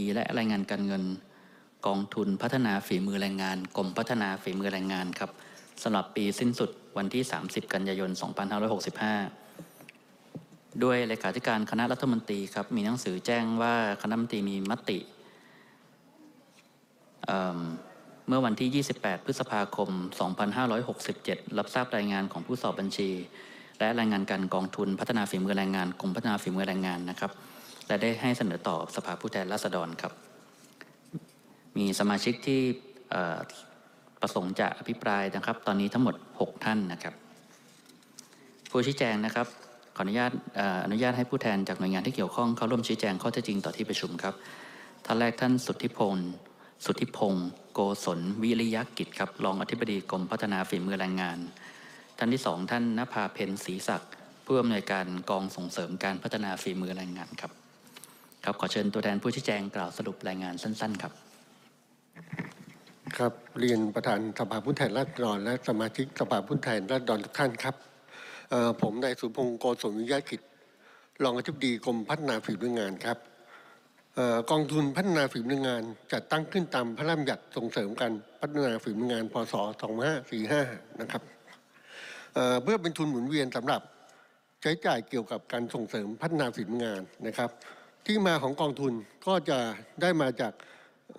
ีและ รายงานการเงินกองทุนพัฒนาฝีมือแรงงานกรมพัฒนาฝีมือแรงงานครับสำหรับปีสิ้นสุดวันที่ 30 กันยายน2565ด้วยเลขาธิการคณะรัฐมนตรีครับมีหนังสือแจ้งว่าคณะรัฐมนตรีมีมติเเมื่อวันที่ 28 พฤษภาคม 2567 รับทราบรายงานของผู้สอบบัญชี และ รายงานการกองทุนพัฒนาฝีมือแรงงานกรมพัฒนาฝีมือแรงงานนะครับและได้ให้เสนอต่อสภาผู้แทนราษฎรครับ มีสมาชิกที่ประสงค์จะอภิปรายนะครับ ตอนนี้ทั้งหมด 6 ท่านนะครับ ผู้ชี้แจงนะครับ ขออนุญาตอนุญาตให้ผู้แทนจากหน่วยงานที่เกี่ยวข้องเข้าร่วมชี้แจงข้อเท็จจริงต่อที่ประชุมครับ ท่านแรกท่านสุทธิพงศ์สุทธิพงศ์โกศลวิริยกิจครับรองอธิบดีกรมพัฒนาฝีมือแรงงาน ท่านที่สองท่านนภาเพนศรีศักดิ์ผู้อำนวยการกองส่งเสริมการพัฒนาฝีมือแรงงานครับครับขอเชิญตัวแทนผู้ชี้แจงกล่าวสรุปรายงานสั้นๆครับ ครับเรียนประธานสภาผู้แทนราษฎรและสมาชิกสภาผู้แทนราษฎรทุกท่านครับ ผมนายสุพงศ์โกศลวิยากิจ รองอธิบดีกรมพัฒนาฝีมืองานครับ กองทุนพัฒนาฝีมืองานจัดตั้งขึ้นตามพระราชบัญญัติส่งเสริมการพัฒนาฝีมืองาน พศ2545นะครับเพื่อเป็นทุนหมุนเวียนสำหรับใช้จ่ายเกี่ยวกับการส่งเสริมพัฒนาฝีมืองานนะครับที่มาของกองทุนก็จะได้มาจาก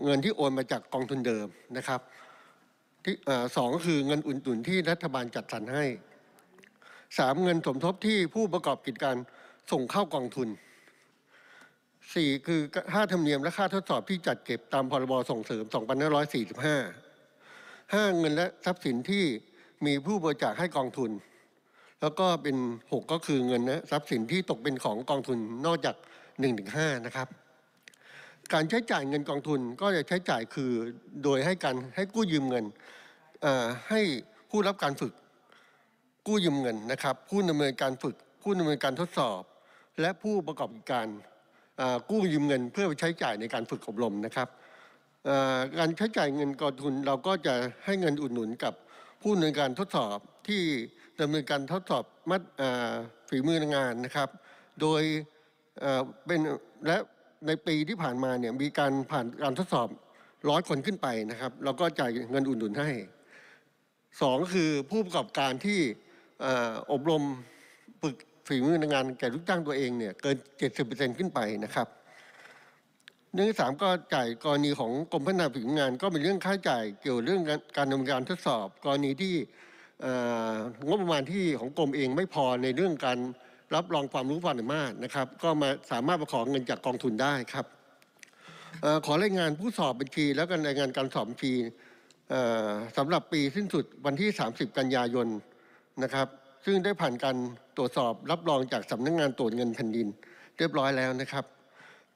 เงินที่โอนมาจากกองทุนเดิมนะครับที่สองก็คือเงินอุดหนุนที่รัฐบาลจัดสรรให้สามเงินสมทบที่ผู้ประกอบกิจการส่งเข้ากองทุนสี่คือค่าธรรมเนียมและค่าทดสอบที่จัดเก็บตามพรบส่งเสริม2545าเงินและทรัพย์สินที่มีผู้บริจาคให้กองทุน แล้วก็เป็นกก็คือเงินนะทรัพย์สินที่ตกเป็นของกองทุน นอกจาก1-5นะครับการใช้จ่ายเงินกองทุนก็จะใช้จ่ายคือโดยให้การให้กู้ยืมเงินให้ผู้รับการฝึกกู้ยืมเงินนะครับ ผู้ดำเนินการฝึกผู้ดำเนินการทดสอบ และผู้ประกอบการกู้ยืมเงิน เพื่อไปใช้จ่ายในการฝึกอบรมนะครับการใช้จ่ายเงินกองทุนเราก็จะให้เงินอุดหนุนกับผู้ดำเนินการทดสอบที่ดำเนินการทดสอบมัดฝีมืองานนะครับ โดยเป็นและในปีที่ผ่านมาเนี่ยมีการผ่านการทดสอบร้อยคนขึ้นไปนะครับเราก็จ่ายเงินอุดหนุนให้สองคือผู้ประกอบการที่อบรมฝึกฝีมือในงานแก่ลูกจ้างตัวเองเนี่ยเกิน70%ขึ้นไปนะครับเรื่องที่สามก็จ่ายกรณีของกรมพัฒนาฝีมืองาน ก็เป็นเรื่องค่าจ่ายเกี่ยวเรื่องการดำเนินการทดสอบ กรณีที่งบประมาณที่ของกรมเองไม่พอในเรื่องการรับรองความรู้ความสามารถนะครับ ก็มาสามารถประขอเงินจากกองทุนได้ครับอขอรายงานผู้สอบบัญชี แล้วกันรายงานการสอบบัญชีสำหรับปีสิ้นสุดวันที่ 30 กันยายนนะครับ ซึ่งได้ผ่านการตรวจสอบรับรองจากสำนักงงานตรวจเงินแผ่นดิน เรียบร้อยแล้วนะครับ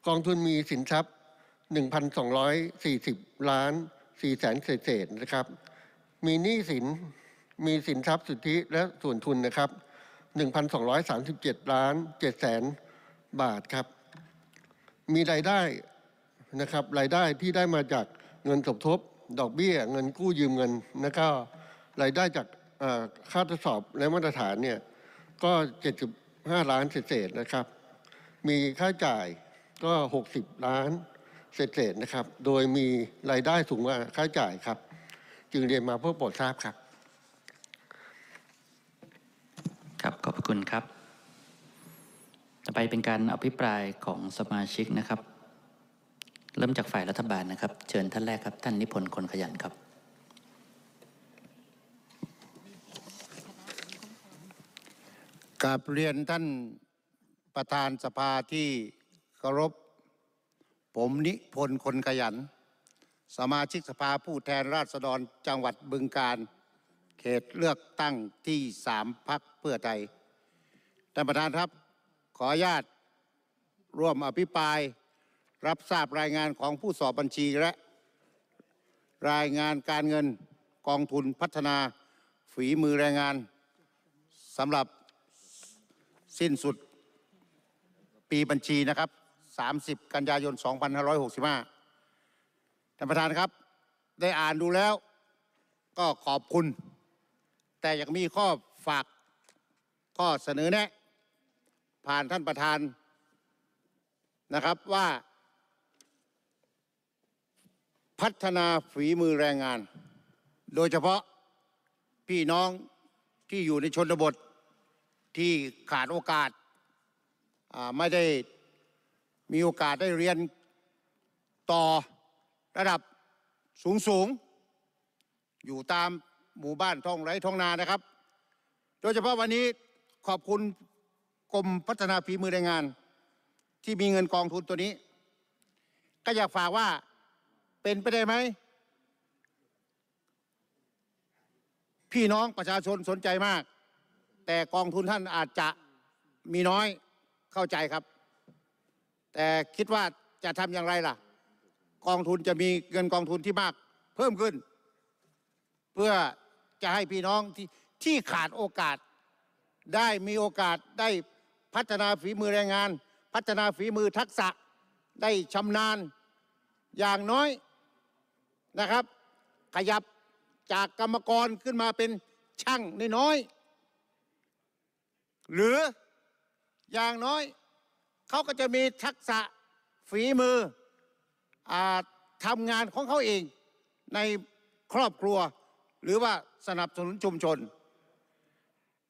กองทุนมีสินทรัพย์1,240 ล้าน4แสนเศษนะครับ มีหนี้สิน มีสินทรัพย์สุทธิและส่วนทุนนะครับ1,237 ล้าน7แสนบาทครับมีรายได้นะครับรายได้ที่ได้มาจากเงินสมทบ ดอกเบี้ย เงินกู้ยืมเงินแล้ก็รายได้จากค่าทดสอบและมาตรฐานเนี่ยก็ 75 ล้านเศษนะครับ มีค่าจ่ายก็ 60 ล้านเศษนะครับ โดยมีรายได้สูงกว่าค่าจ่ายครับ จึงเรียนมาเพื่อโปรดทราบครับครับขอบคุณครับ ต่อไปเป็นการอภิปรายของสมาชิกนะครับ เริ่มจากฝ่ายรัฐบาลนะครับเชิญท่านแรกครับ ท่านนิพนธ์คนขยันครับกราบเรียนท่านประธานสภาที่เคารพผมนิพนธ์คนขยัน สมาชิกสภาผู้แทนราษฎรจังหวัดบึงกาฬเขตเลือกตั้งที่สามพักเพื่อไทยท่านประธานครับ ขออนุญาตร่วมอภิปราย รับทราบรายงานของผู้สอบบัญชีและ รายงานการเงินกองทุนพัฒนาฝีมือแรงงานสำหรับสิ้นสุดปีบัญชีนะครับ 30 กันยายน 2565 ท่านประธานครับ ได้อ่านดูแล้วก็ขอบคุณแต่ยังมีข้อฝากข้อเสนอแนะผ่านท่านประธานนะครับว่าพัฒนาฝีมือแรงงาน โดยเฉพาะพี่น้องที่อยู่ในชนบทที่ขาดโอกาสไม่ได้มีโอกาสได้เรียนต่อระดับสูงๆอยู่ตามหมู่บ้านท่องไร่ท่องนานะครับ โดยเฉพาะวันนี้ขอบคุณกรมพัฒนาฝีมือแรงงาน ที่มีเงินกองทุนตัวนี้ ก็อยากฝากว่าเป็นไปได้ไหมพี่น้องประชาชนสนใจมาก แต่กองทุนท่านอาจจะมีน้อยเข้าใจครับ แต่คิดว่าจะทำอย่างไรล่ะ กองทุนจะมีเงินกองทุนที่มากเพิ่มขึ้น เพื่อจะให้พี่น้องที่ที่ขาดโอกาสได้มีโอกาสได้พัฒนาฝีมือแรงงาน พัฒนาฝีมือทักษะได้ชำนาญอย่างน้อยนะครับ ขยับจากกรรมกรขึ้นมาเป็นช่างนน้อยหรืออย่างน้อย เขาก็จะมีทักษะฝีมืออทำงานของเขาเองในครอบครัวหรือว่าสนับสนุนชุมชน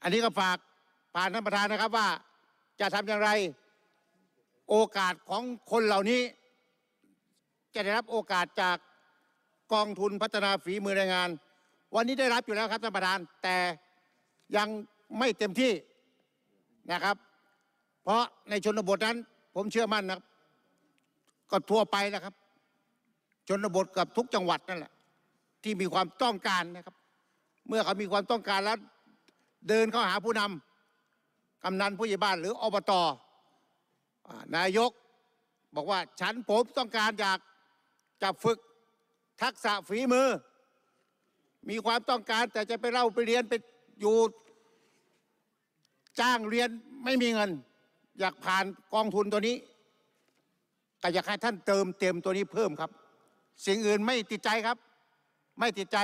อันนี้ก็ฝากผ่านท่านประธานนะครับว่าจะทำอย่างไรโอกาสของคนเหล่านี้ จะได้รับโอกาสจากกองทุนพัฒนาฝีมือแรงงาน วันนี้ได้รับอยู่แล้วครับท่านประธาน แต่ยังไม่เต็มที่นะครับ เพราะในชนบทนั้นผมเชื่อมั่นนะครับ ก็ทั่วไปนะครับ ชนบทกับทุกจังหวัดนั่นแหละที่มีความต้องการนะครับ เมื่อเขามีความต้องการแล้วเดินเข้าหาผู้นำกำนันผู้ใหญ่บ้านหรืออบต นายกบอกว่าฉันผมต้องการอยากจะฝึกทักษะฝีมือ มีความต้องการแต่จะไปเล่าไปเรียนไปอยู่จ้างเรียน ไม่มีเงิน อยากผ่านกองทุนตัวนี้ แต่อยากให้ท่านเติมเต็มตัวนี้เพิ่มครับสิ่งอื่นไม่ติดใจครับไม่ติดใจ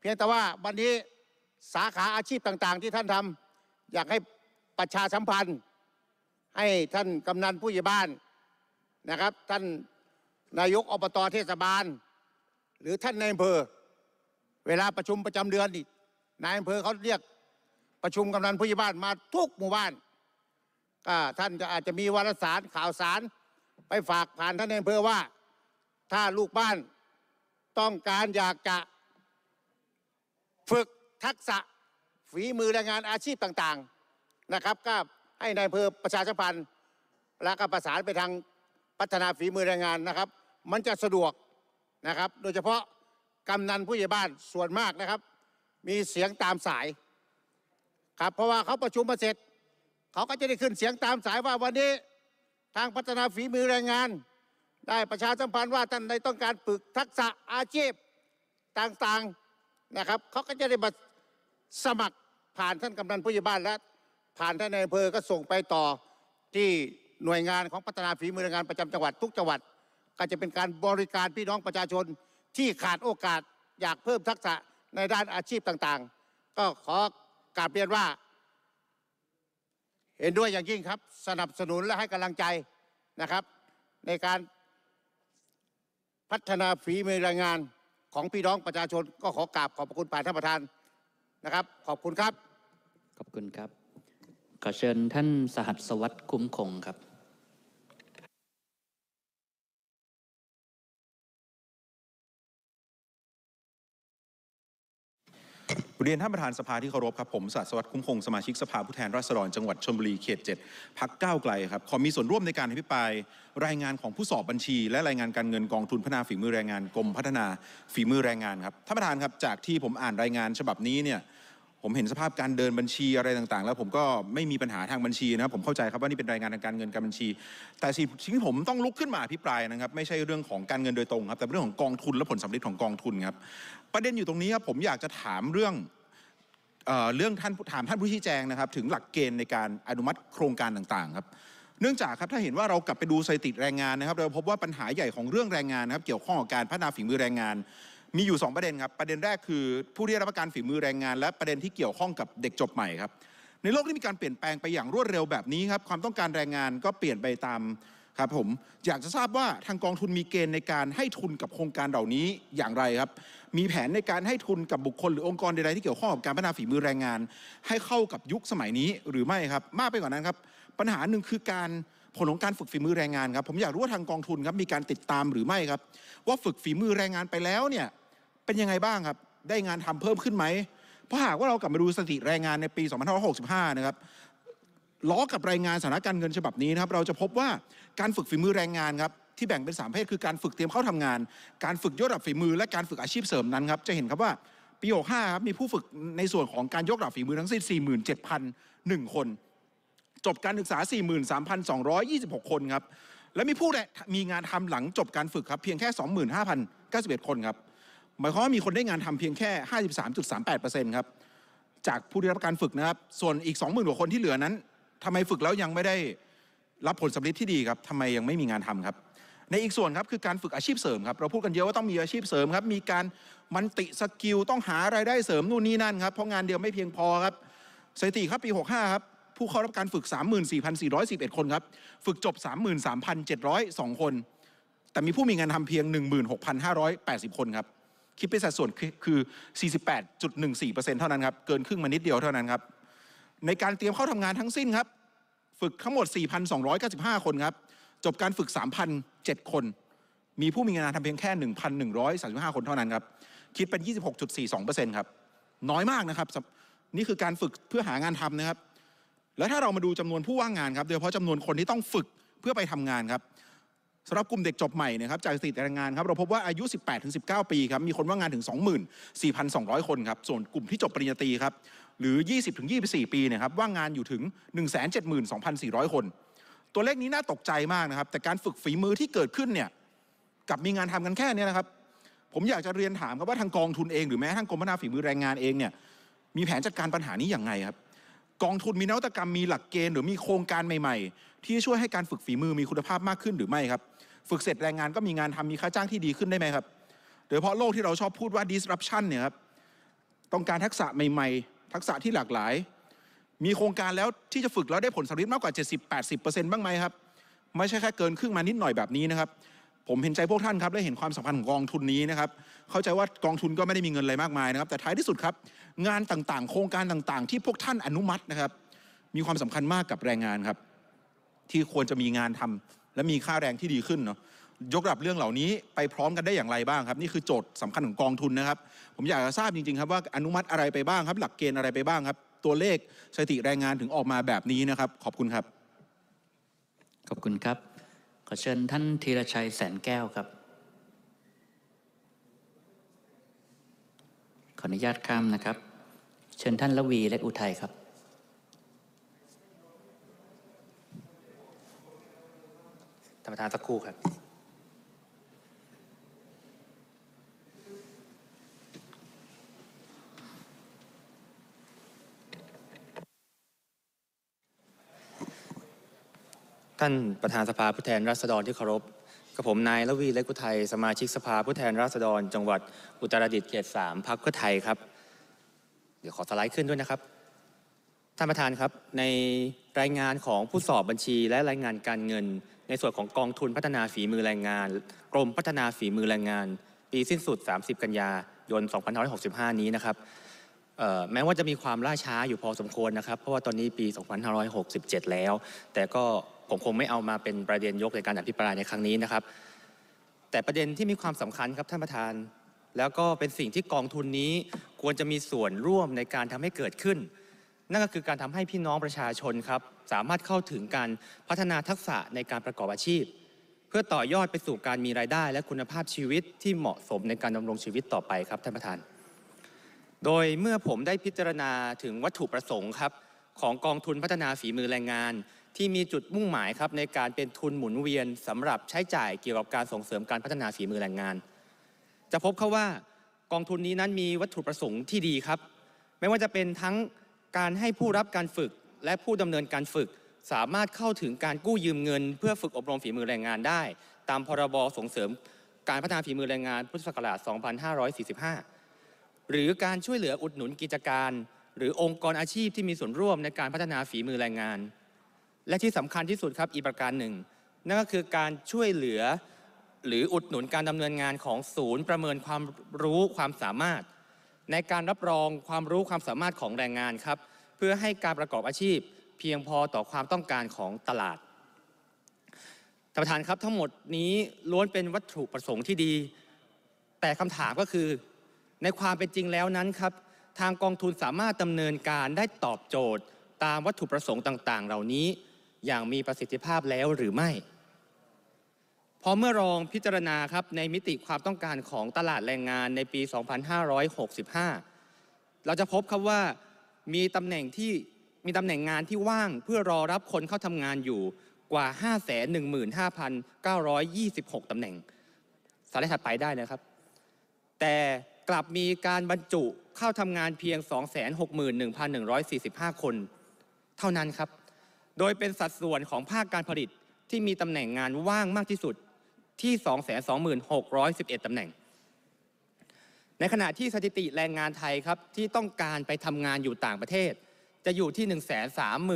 เพียงแต่ว่าวันนี้ สาขาอาชีพต่างๆที่ท่านทำ อยากให้ประชาสัมพันธ์ ให้ท่านกำนันผู้ใหญ่บ้านนะครับ ท่านนายกอบตเทศบาล หรือท่านนายอำเภอ เวลาประชุมประจำเดือนนี่นายอำเภอเขาเรียกประชุมกำนันผู้ใหญ่บ้านมาทุกหมู่บ้านก็ท่านจะอาจจะมีวารสารข่าวสารไปฝากผ่านท่านนายอำเภอว่าถ้าลูกบ้านต้องการอยากจะฝึกทักษะฝีมือแรงงานอาชีพต่างๆนะครับ ก็ให้ในอำเภอประชาสัมพันธ์และก็ประสานไปทางพัฒนาฝีมือแรงงานนะครับ มันจะสะดวกนะครับโดยเฉพาะกำนันผู้ใหญ่บ้านส่วนมากนะครับ มีเสียงตามสายครับเพราะว่าเขาประชุมมาเสร็จเขาก็จะได้ขึ้นเสียงตามสายว่าวันนี้ทางพัฒนาฝีมือแรงงานได้ประชาสัมพันธ์ว่าท่านใดต้องการฝึกทักษะอาชีพต่างๆนะครับเขาก็จะได้มาสมัครผ่านท่านกำนันผู้ใหญ่บ้านและผ่านท่านนายอำเภอก็ส่งไปต่อ ที่หน่วยงานของพัฒนาฝีมือแรงงานประจำจังหวัดทุกจังหวัด ก็จะเป็นการบริการพี่น้องประชาชน ที่ขาดโอกาสอยากเพิ่มทักษะในด้านอาชีพต่าง ๆ ก็ขอกราบเรียนว่า เห็นด้วยอย่างยิ่งครับสนับสนุนและให้กำลังใจนะครับในการพัฒนาฝีมือแรงงานของพี่น้องประชาชนก็ขอกราบขอบคุณผ่านท่านประธานนะครับ ขอบคุณครับ ขอบคุณครับขอเชิญท่านสหัสสวัสดิ์คุ้มคงครับเรียนท่านประธานสภาที่เคารพครับผมศาสวัสดิ์คุ้ม คง สมาชิกสภาผู้แทนราษฎรจังหวัดชลบุรี เขตเจ็ดพักก้าวไกลครับขอมีส่วนร่วมในการอภิปรายรายงานของผู้สอบบัญชี และรายงานการเงินกองทุนพัฒนาฝีมือแรงงานกรมพัฒนาฝีมือแรงงานครับท่านประธานครับจากที่ผมอ่านรายงานฉบับนี้เนี่ยผมเห็นสภาพการเดินบัญชีอะไรต่างๆ แล้วผมก็ไม่มีปัญหาทางบัญชีนะครับ ผมเข้าใจครับว่านี่เป็นรายงานทางการเงินการบัญชี แต่สิ่งที่ผมต้องลุกขึ้นมาอภิปรายนะครับไม่ใช่เรื่องของการเงินโดยตรงครับแต่เรื่องของกองทุนและผลสัมฤทธิ์ของกองทุนครับ ประเด็นอยู่ตรงนี้ครับผมอยากจะถามเรื่องเรื่องท่านถามท่านผู้ชี้แจงนะครับ ถึงหลักเกณฑ์ในการอนุมัติโครงการต่างๆครับเนื่องจากครับถ้าเห็นว่าเรากลับไปดูสถิติแรงงานนะครับเราพบว่าปัญหาใหญ่ของเรื่องแรงงานนะครับ เกี่ยวข้องกับการพัฒนาฝีมือแรงงานมีอยู่2ประเด็นครับประเด็นแรกคือผู้ที่รับประกันฝีมือแรงงาน และประเด็นที่เกี่ยวข้องกับเด็กจบใหม่ครับในโลกที่มีการเปลี่ยนแปลงไปอย่างรวดเร็วแบบนี้ครับความต้องการแรงงานก็เปลี่ยนไปตามครับ ผมอยากจะทราบว่าทางกองทุนมีเกณฑ์ในการให้ทุนกับโครงการเหล่านี้อย่างไรครับ มีแผนในการให้ทุนกับบุคคลหรือองค์กรใดๆที่เกี่ยวข้องกับการพัฒนาฝีมือแรงงาน ให้เข้ากับยุคสมัยนี้หรือไม่ครับ มากไปกว่านั้นครับปัญหาหนึ่งคือการผลของการฝึกฝีมือแรงงานครับ ผมอยากรู้ว่าทางกองทุนครับมีการติดตามหรือไม่ครับ ว่าฝึกฝีมือแรงงานไปแล้วเนี่ยเป็นยังไงบ้างครับ ได้งานทำเพิ่มขึ้นไหมเพราะหากว่าเรากลับมาดูสถิติแรงงานในปี 2565นะครับล้อกับรายงานสถานการเงินฉบับนี้นะครับ เราจะพบว่าการฝึกฝีมือแรงงานครับ ที่แบ่งเป็น3เพศคือการฝึกเตรียมเข้าทำงาน การฝึกยกระดับฝีมือ และการฝึกอาชีพเสริมนั้นครับ จะเห็นครับว่าปี้าครับมีผู้ฝึกในส่วนของการยกระดับฝีมือทั้งสิ้น47,001คน จบการศึกษา 43,226 คนครับ และมีผู้มีงานทำหลังจบการฝึกครับ เพียงแค่ 25,091คนครับหมายความว่ามีคนได้งานทำเพียงแค่ 53.38%ครับ จากผู้ได้รับการฝึกนะครับ ส่วนอีก20,000กว่าคนที่เหลือนั้นทำไมฝึกแล้วยังไม่ได้รับผลสำริจที่ดีครับทำไมยังไม่มีงานทำครับ ในอีกส่วนครับคือการฝึกอาชีพเสริมครับ เราพูดกันเยอะว่าต้องมีอาชีพเสริมครับ มีการมันติสกิลต้องหารายได้เสริมนู่นนี่นั่นครับ เพราะงานเดียวไม่เพียงพอครับสถิติครับปี65ครับผู้เข้ารับการฝึก 34,411 คนครับฝึกจบ 33,702คน แต่มีผู้มีงานทาเพียง 16,580 คนครับคิดเป็นสัดส่วนคือ 48.14%เท่านั้นครับ เกินครึ่งมานิดเดียวเท่านั้นครับ ในการเตรียมเข้าทำงานทั้งสิ้นครับ ฝึกทั้งหมด 4,295 คนครับ จบการฝึก 3,007 คน มีผู้มีงานทำเพียงแค่ 1,135 คนเท่านั้นครับ คิดเป็น 26.42%ครับ น้อยมากนะครับ นี่คือการฝึกเพื่อหางานทำนะ ครับ แล้วถ้าเรามาดูจำนวนผู้ว่างงานครับ โดยเฉพาะจำนวนคนที่ต้องฝึกเพื่อไปทำงานครับสำหรับกลุ่มเด็กจบใหม่นะครับจากสถิติแรงงานครับ เราพบว่าอายุ 18-19 ปีครับมีคนว่างงานถึง 24,200 คนครับส่วนกลุ่มที่จบปริญญาตรีครับ หรือ 20-24 ปีเนี่ยครับว่างงานอยู่ถึง 172,400 คน ตัวเลขนี้น่าตกใจมากนะครับ แต่การฝึกฝีมือที่เกิดขึ้นเนี่ยกับมีงานทำกันแค่นี้นะครับ ผมอยากจะเรียนถามครับว่าทางกองทุนเอง หรือแม้ทางกรมพัฒนาฝีมือแรงงานเองเนี่ยมีแผนจัดการปัญหานี้อย่างไงครับกองทุนมีนวัตกรรมมีหลักเกณฑ์หรือมีโครงการใหม่ ๆ ที่ช่วยให้การฝึกฝีมือมีคุณภาพมากขึ้นหรือไม่ครับฝึกเสร็จแรงงานก็มีงานทำ มีค่าจ้างที่ดีขึ้นได้ไหมครับ โดยเฉพาะโลกที่เราชอบพูดว่า disruption เนี่ยครับต้องการทักษะใหม่ ๆ ทักษะที่หลากหลาย มีโครงการแล้วที่จะฝึกแล้วได้ผลสำเร็จมากกว่า 70-80%บ้างไหมครับ ไม่ใช่แค่เกินครึ่งมานิดหน่อยแบบนี้นะครับ ผมเห็นใจพวกท่านครับและเห็นความสำคัญของกองทุนนี้นะครับ เข้าใจว่ากองทุนก็ไม่ได้มีเงินอะไรมากมายนะครับแต่ท้ายที่สุดครับ งานต่างๆ โครงการต่างๆ ที่พวกท่านอนุมัตินะครับมีความสำคัญมากกับแรงงานครับที่ควรจะมีงานทำและมีค่าแรงที่ดีขึ้นเนาะ ยกระดับเรื่องเหล่านี้ไปพร้อมกันได้อย่างไรบ้างครับนี่คือโจทย์สำคัญของกองทุนนะครับ ผมอยากจะทราบจริงๆ ครับว่าอนุมัติอะไรไปบ้างครับ หลักเกณฑ์อะไรไปบ้างครับตัวเลขสถิติแรงงานถึงออกมาแบบนี้นะครับ ขอบคุณครับ ขอบคุณครับ ขอเชิญท่านธีรชัยแสนแก้วครับขออนุญาตข้ามนะครับ เชิญท่านละวีและอุทัยครับานสักครู่ครับท่านประธานสภาผู้แทนราษฎรที่เคารพกับผมนายละวีเล็กกุไทยสมาชิกสภาผู้แทนราษฎร จังหวัดอุตรดิตถ์เขตสามพักเพื่อไทยครับ เดี๋ยวขอสไลด์ขึ้นด้วยนะครับ ท่านประธานครับในรายงานของผู้สอบบัญชีและรายงานการเงิน ในส่วนของกองทุนพัฒนาฝีมือแรงงาน กรมพัฒนาฝีมือแรงงาน ปีสิ้นสุด 30 กันยายน 2565 นี้นะครับแม้ว่าจะมีความล่าช้าอยู่พอสมควรนะครับ เพราะว่าตอนนี้ปี 2567 แล้ว แต่ก็ผมคงไม่เอามาเป็นประเด็นยกในการอภิปรายในครั้งนี้นะครับ แต่ประเด็นที่มีความสำคัญครับท่านประธาน แล้วก็เป็นสิ่งที่กองทุนนี้ควรจะมีส่วนร่วมในการทำให้เกิดขึ้นนั่นก็คือการทำให้พี่น้องประชาชนครับ สามารถเข้าถึงการพัฒนาทักษะในการประกอบอาชีพ เพื่อต่อยอดไปสู่การมีรายได้และคุณภาพชีวิตที่เหมาะสมในการดำรงชีวิตต่อไปครับ ท่านประธาน โดยเมื่อผมได้พิจารณาถึงวัตถุประสงค์ครับ ของกองทุนพัฒนาฝีมือแรงงาน ที่มีจุดมุ่งหมายครับในการเป็นทุนหมุนเวียนสำหรับใช้จ่ายเกี่ยวกับการส่งเสริมการพัฒนาฝีมือแรงงาน จะพบเขาว่ากองทุนนี้นั้นมีวัตถุประสงค์ที่ดีครับไม่ว่าจะเป็นทั้งการให้ผู้รับการฝึกและผู้ดำเนินการฝึก สามารถเข้าถึงการกู้ยืมเงินเพื่อฝึกอบรมฝีมือแรงงานได้ ตามพรบส่งเสริมการพัฒนาฝีมือแรงงานพุทธศักราช 2545 หรือการช่วยเหลืออุดหนุนกิจการ หรือองค์กรอาชีพที่มีส่วนร่วมในการพัฒนาฝีมือแรงงาน และที่สำคัญที่สุดครับอีกประการหนึ่ง นั่นก็คือการช่วยเหลือหรืออุดหนุนการดำเนินงานของศูนย์ประเมินความรู้ความสามารถในการรับรองความรู้ความสามารถของแรงงานครับ เพื่อให้การประกอบอาชีพเพียงพอต่อความต้องการของตลาดท่านประธานครับทั้งหมดนี้ล้วนเป็นวัตถุประสงค์ที่ดี แต่คำถามก็คือ ในความเป็นจริงแล้วนั้นครับทางกองทุนสามารถดำเนินการได้ตอบโจทย์ ตามวัตถุประสงค์ต่าง ๆ เหล่านี้อย่างมีประสิทธิภาพแล้วหรือไม่พอเมื่อรองพิจารณาครับในมิติความต้องการของตลาดแรงงานในปี 2565 เราจะพบครับว่ามีตำแหน่งที่มีตำแหน่งงานที่ว่างเพื่อรอรับคนเข้าทำงานอยู่กว่า 515,926 ตำแหน่งสไลด์ถัดไปได้นะครับ แต่กลับมีการบรรจุเข้าทำงานเพียง 261,145 คน เท่านั้นครับ โดยเป็นสัดส่วนของภาคการผลิตที่มีตำแหน่งงานว่างมากที่สุดที่ 226,611 ตำแหน่ง ในขณะที่สถิติแรงงานไทยครับที่ต้องการไปทำงานอยู่ต่างประเทศ จะอยู่ที่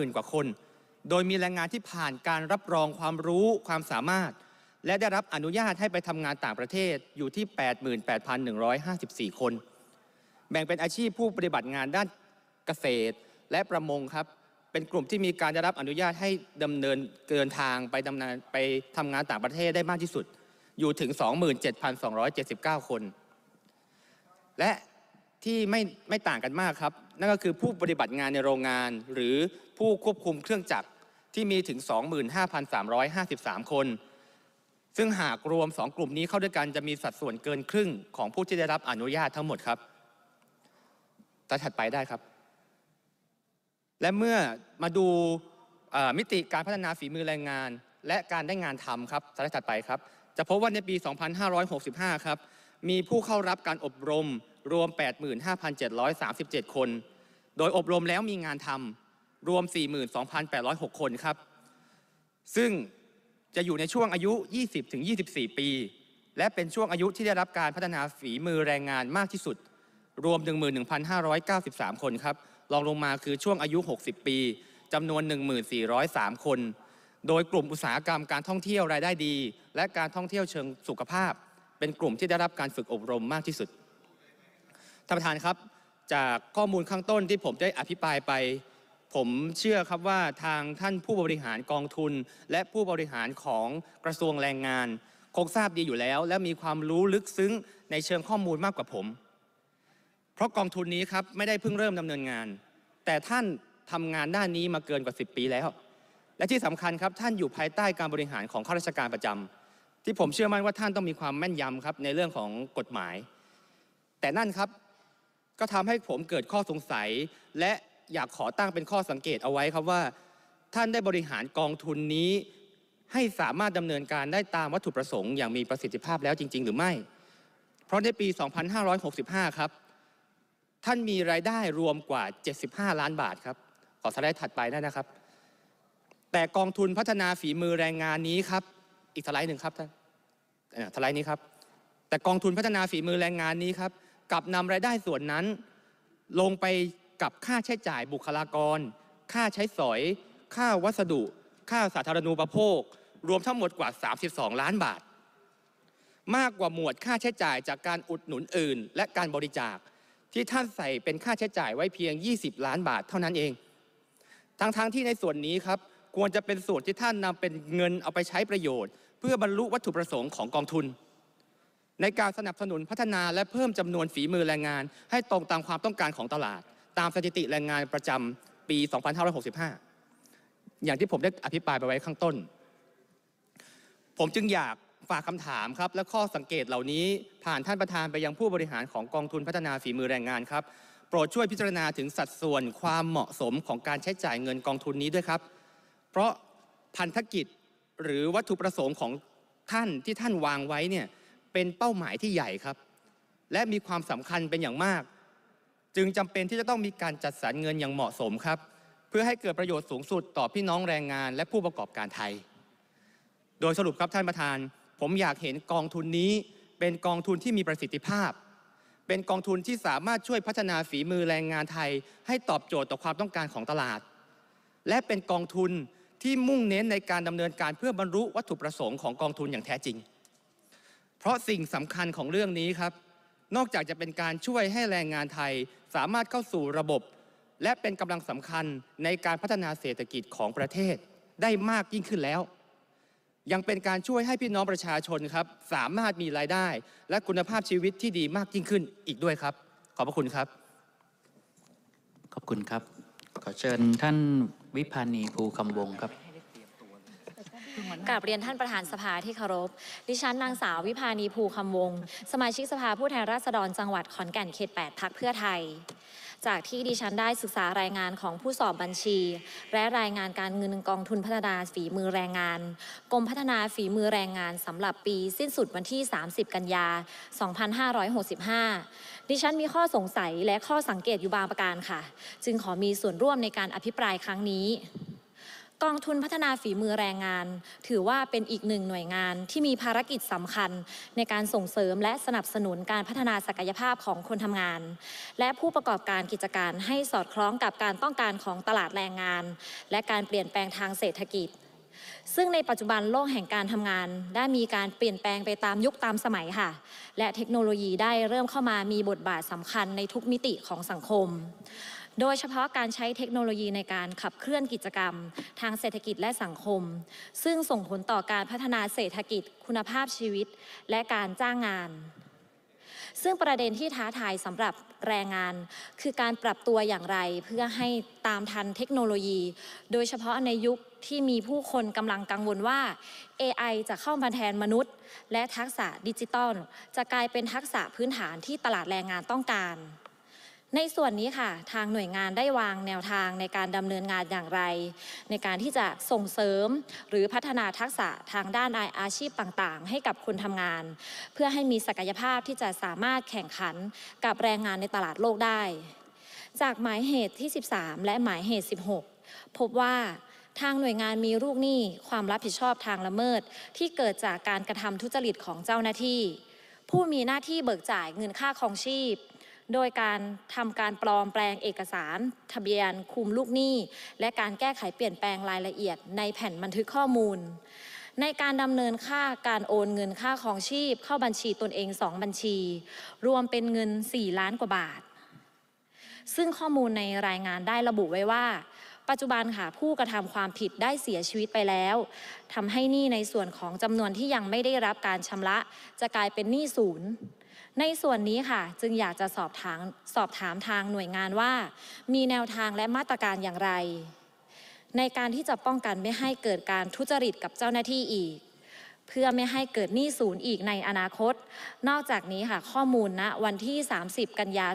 130,000 กว่าคน โดยมีแรงงานที่ผ่านการรับรองความรู้ความสามารถ และได้รับอนุญาตให้ไปทำงานต่างประเทศอยู่ที่ 88,154 คน แบ่งเป็นอาชีพผู้ปฏิบัติงานด้านเกษตรและประมงครับเป็นกลุ่มที่มีการได้รับอนุญาตให้ดำเนินเกินทางไปดำเนินไปทำงานต่างประเทศได้มากที่สุด อยู่ถึง 27,279 คน และที่ไม่ไม่ต่างกันมากครับ นั่นก็คือผู้ปฏิบัติงานในโรงงาน หรือผู้ควบคุมเครื่องจักรที่มีถึง 25,353 คน ซึ่งหากรวม 2 กลุ่มนี้เข้าด้วยกันจะมีสัดส่วนเกินครึ่ง ของผู้ที่ได้รับอนุญาตทั้งหมดครับตาถัดไปได้ครับและเมื่อมาดูมิติการพัฒนาฝีมือแรงงานและการได้งานทำครับสไลด์ถัดไปครับ จะพบว่าในปี 2565 ครับ มีผู้เข้ารับการอบรมรวม 85,737 คน โดยอบรมแล้วมีงานทำรวม 42,806 คนครับ ซึ่งจะอยู่ในช่วงอายุ 20-24 ปี และเป็นช่วงอายุที่ได้รับการพัฒนาฝีมือแรงงานมากที่สุด รวม 11,593 คนครับรองลงมาคือช่วงอายุ 60 ปีจำนวน 1403คน โดยกลุ่มอุตสาหกรรมการท่องเที่ยวรายได้ดี และการท่องเที่ยวเชิงสุขภาพ เป็นกลุ่มที่ได้รับการฝึกอบรมมากที่สุด ท่านประธานครับ จากข้อมูลข้างต้นที่ผมได้อภิปรายไป ผมเชื่อครับว่าทางท่านผู้บริหารกองทุนและผู้บริหารของกระทรวงแรงงานคงทราบดีอยู่แล้ว และมีความรู้ลึกซึ้งในเชิงข้อมูลมากกว่าผมเพราะกองทุนนี้ครับไม่ได้เพิ่งเริ่มดำเนินงาน แต่ท่านทำงานด้านนี้มาเกินกว่า 10 ปีแล้ว และที่สำคัญครับท่านอยู่ภายใต้การบริหารของข้าราชการประจำ ที่ผมเชื่อมั่นว่าท่านต้องมีความแม่นยำครับในเรื่องของกฎหมาย แต่นั่นครับก็ทำให้ผมเกิดข้อสงสัย และอยากขอตั้งเป็นข้อสังเกตเอาไว้ครับว่า ท่านได้บริหารกองทุนนี้ ให้สามารถดำเนินการได้ตามวัตถุประสงค์อย่างมีประสิทธิภาพแล้วจริง ๆ หรือไม่ เพราะในปี 2565 ครับท่านมีรายได้รวมกว่า 75 ล้านบาทครับ ขอสไลด์ถัดไปได้นะครับ แต่กองทุนพัฒนาฝีมือแรงงานนี้ครับ อีกสไลด์หนึ่งครับท่านสไลด์นี้ครับแต่กองทุนพัฒนาฝีมือแรงงานนี้ครับกลับนำรายได้ส่วนนั้น ลงไปกับค่าใช้จ่ายบุคลากร ค่าใช้สอย ค่าวัสดุ ค่าสาธารณูปโภค รวมทั้งหมดกว่า 32 ล้านบาท มากกว่าหมวดค่าใช้จ่ายจากการอุดหนุนอื่น และการบริจาคที่ท่านใส่เป็นค่าใช้จ่ายไว้เพียง 20 ล้านบาทเท่านั้นเองทงั้งๆทที่ในส่วนนี้ครับ ควรจะเป็นส่วนที่ท่านนำเป็นเงินเอาไปใช้ประโยชน์เพื่อบรรลุวัตถุประสงค์ของกองทุน ในการสนับสนุนพัฒนาและเพิ่มจำนวนฝีมือแรงงาน ให้ตรงตามความต้องการของตลาด ตามสถิติแรงงานประจำปี 2565 อย่างที่ผมได้อภิปรายไปไว้ข้างต้น ผมจึงอยากฝากคำถามครับและข้อสังเกตเหล่านี้ผ่านท่านประธานไปยังผู้บริหารของ กองทุนพัฒนาฝีมือแรงงานครับโปรดช่วยพิจารณาถึงสัดส่วนความเหมาะสมของการใช้จ่ายเงินกองทุนนี้ด้วยครับ เพราะพันธกิจหรือวัตถุประสงค์ของท่านที่ท่านวางไว้เนี่ยเป็นเป้าหมายที่ใหญ่ครับ และมีความสำคัญเป็นอย่างมาก จึงจำเป็นที่จะต้องมีการจัดสรรเงินอย่างเหมาะสมครับเพื่อให้เกิดประโยชน์สูงสุดต่อพี่น้องแรงงาน และผู้ประกอบการไทย โดยสรุปครับท่านประธานผมอยากเห็นกองทุนนี้ เป็นกองทุนที่มีประสิทธิภาพ เป็นกองทุนที่สามารถช่วยพัฒนาฝีมือแรงงานไทยให้ตอบโจทย์ต่อความต้องการของตลาด และเป็นกองทุนที่มุ่งเน้นในการดำเนินการเพื่อบรรลุวัตถุประสงค์ของกองทุนอย่างแท้จริง เพราะสิ่งสำคัญของเรื่องนี้ครับ นอกจากจะเป็นการช่วยให้แรงงานไทย สามารถเข้าสู่ระบบ และเป็นกำลังสำคัญในการพัฒนาเศรษฐกิจของประเทศได้มากยิ่งขึ้นแล้วยังเป็นการช่วยให้พี่น้องประชาชนครับ สามารถมีรายได้ และคุณภาพชีวิตที่ดีมากยิ่งขึ้นอีกด้วยครับ ขอบพระคุณครับ ขอบคุณครับ ขอเชิญท่านวิพานีภูคำวงครับกราบเรียนท่านประธานสภาที่เคารพ ดิฉันนางสาววิพานีภูคำวงสมาชิกสภาผู้แทนราษฎรจังหวัดขอนแก่นเขต 8 พักเพื่อไทยจากที่ดิฉันได้ศึกษารายงานของผู้สอบบัญชี และรายงานการเงินกองทุนพัฒนาฝีมือแรงงานกรมพัฒนาฝีมือแรงงานสำหรับปีสิ้นสุดวันที่ 30 กันยา 2565 ดิฉันมีข้อสงสัยและข้อสังเกตอยู่บางประการค่ะ จึงขอมีส่วนร่วมในการอภิปรายครั้งนี้กองทุนพัฒนาฝีมือแรงงาน ถือว่าเป็นอีกหนึ่งหน่วยงานที่มีภารกิจสำคัญในการส่งเสริมและสนับสนุนการพัฒนาศักยภาพของคนทำงาน และผู้ประกอบการกิจการให้สอดคล้องกับการต้องการของตลาดแรงงาน และการเปลี่ยนแปลงทางเศรษฐกิจ ซึ่งในปัจจุบันโลกแห่งการทำงาน ได้มีการเปลี่ยนแปลงไปตามยุคตามสมัยค่ะ และเทคโนโลยีได้เริ่มเข้ามามีบทบาทสำคัญในทุกมิติของสังคมโดยเฉพาะการใช้เทคโนโลยีในการขับเคลื่อนกิจกรรม ทางเศรษฐกิจและสังคม ซึ่งส่งผลต่อการพัฒนาเศรษฐกิจ คุณภาพชีวิต และการจ้างงาน ซึ่งประเด็นที่ท้าทายสำหรับแรงงาน คือการปรับตัวอย่างไร เพื่อให้ตามทันเทคโนโลยี โดยเฉพาะในยุคที่มีผู้คนกำลังกังวลว่า AI จะเข้ามาแทนมนุษย์ และทักษะดิจิตอลจะกลายเป็นทักษะพื้นฐานที่ตลาดแรงงานต้องการในส่วนนี้ค่ะทางหน่วยงานได้วางแนวทางในการดำเนินงานอย่างไร ในการที่จะส่งเสริม หรือพัฒนาทักษะทางด้านอาชีพต่างๆให้กับคนทำงาน เพื่อให้มีศักยภาพที่จะสามารถแข่งขันกับแรงงานในตลาดโลกได้ จากหมายเหตุที่ 13 และหมายเหตุ 16 พบว่าทางหน่วยงานมีลูกหนี้ความรับผิดชอบทางละเมิด ที่เกิดจากการกระทำทุจริต ของเจ้าหน้าที่ ผู้มีหน้าที่เบิกจ่ายเงินค่าครองชีพโดยการทำการปลอมแปลงเอกสาร ทะเบียน คุมลูกหนี้ และการแก้ไขเปลี่ยนแปลงรายละเอียดในแผ่นบันทึกข้อมูล ในการดำเนินค่าการโอนเงินค่าของชีพ เข้าบัญชีตนเองสองบัญชี รวมเป็นเงิน 4 ล้านกว่าบาท ซึ่งข้อมูลในรายงานได้ระบุไว้ว่า ปัจจุบันค่ะผู้กระทำความผิดได้เสียชีวิตไปแล้ว ทำให้หนี้ในส่วนของจำนวนที่ยังไม่ได้รับการชำระจะกลายเป็นหนี้ศูนย์ในส่วนนี้ค่ะจึงอยากจะสอบถามสอบถามทางหน่วยงานว่ามีแนวทางและมาตรการอย่างไร ในการที่จะป้องกันไม่ให้เกิดการทุจริตกับเจ้าหน้าที่อีก เพื่อไม่ให้เกิดหนี้ศูนย์อีกในอนาคต นอกจากนี้ค่ะ ข้อมูลณนะวันที่ 30 กันยา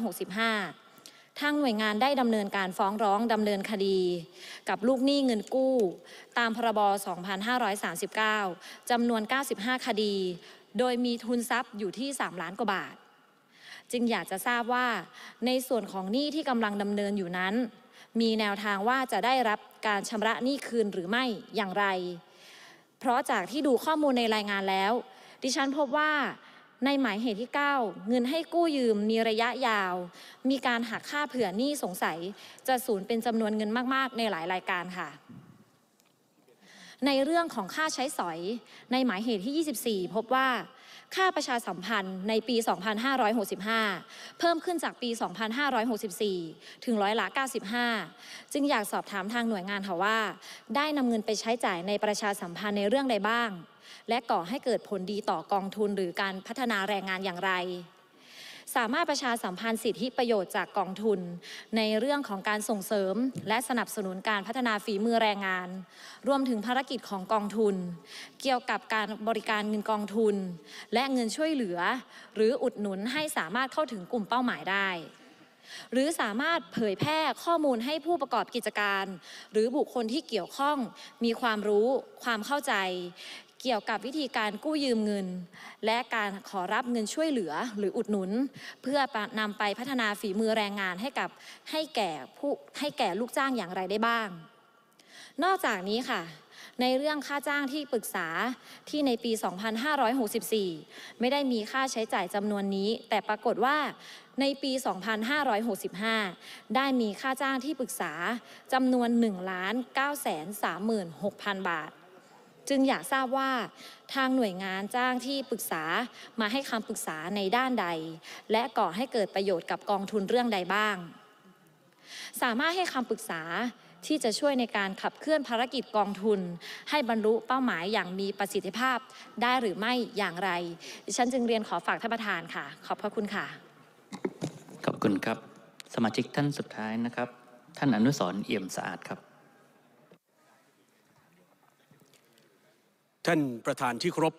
2565ทางหน่วยงานได้ดำเนินการฟ้องร้องดำเนินคดีกับลูกหนี้เงินกู้ ตามพรบ2539จำนวน 95 คดีโดยมีทุนทรัพย์อยู่ที่ 3 ล้านกว่าบาท จึงอยากจะทราบว่า ในส่วนของหนี้ที่กำลังดำเนินอยู่นั้น มีแนวทางว่าจะได้รับการชำระหนี้คืนหรือไม่อย่างไร เพราะจากที่ดูข้อมูลในรายงานแล้ว ดิฉันพบว่า ในหมายเหตุที่ 9 เงินให้กู้ยืมมีระยะยาว มีการหักค่าเผื่อหนี้สงสัย จะสูญเป็นจำนวนเงินมาก ๆ ในหลายรายการค่ะในเรื่องของค่าใช้สอยในหมายเหตุที่ 24 พบว่า ค่าประชาสัมพันธ์ในปี 2565 เพิ่มขึ้นจากปี 2564 ถึงร้อยละ 95 จึงอยากสอบถามทางหน่วยงานค่ะว่า ได้นำเงินไปใช้จ่ายในประชาสัมพันธ์ในเรื่องใดบ้าง และก่อให้เกิดผลดีต่อกองทุนหรือการพัฒนาแรงงานอย่างไรสามารถประชาสัมพันธ์สิทธิประโยชน์จากกองทุน ในเรื่องของการส่งเสริมและสนับสนุนการพัฒนาฝีมือแรงงาน รวมถึงภารกิจของกองทุน เกี่ยวกับการบริการเงินกองทุน และเงินช่วยเหลือหรืออุดหนุนให้สามารถเข้าถึงกลุ่มเป้าหมายได้ หรือสามารถเผยแพร่ข้อมูลให้ผู้ประกอบกิจการ หรือบุคคลที่เกี่ยวข้องมีความรู้ ความเข้าใจเกี่ยวกับวิธีการกู้ยืมเงิน และการขอรับเงินช่วยเหลือหรืออุดหนุน เพื่อนำไปพัฒนาฝีมือแรงงานให้กับให้แก่ผู้ให้แก่ลูกจ้างอย่างไรได้บ้าง นอกจากนี้ค่ะ ในเรื่องค่าจ้างที่ปรึกษาที่ในปี 2564 ไม่ได้มีค่าใช้จ่ายจำนวนนี้ แต่ปรากฏว่าในปี 2565 ได้มีค่าจ้างที่ปรึกษาจำนวน 1 9 3 6 0 0 0 บาทจึงอยากทราบว่าทางหน่วยงานจ้างที่ปรึกษามาให้คำปรึกษาในด้านใด และก่อให้เกิดประโยชน์กับกองทุนเรื่องใดบ้าง สามารถให้คำปรึกษาที่จะช่วยในการขับเคลื่อนภารกิจกองทุน ให้บรรลุเป้าหมายอย่างมีประสิทธิภาพได้หรือไม่อย่างไรดิฉันจึงเรียนขอฝากท่านประธานค่ะ ขอบพระคุณค่ะ ขอบคุณครับสมาชิกท่านสุดท้ายนะครับ ท่านอนุสรเอี่ยมสะอาดครับท่าน ประธานที่ครบ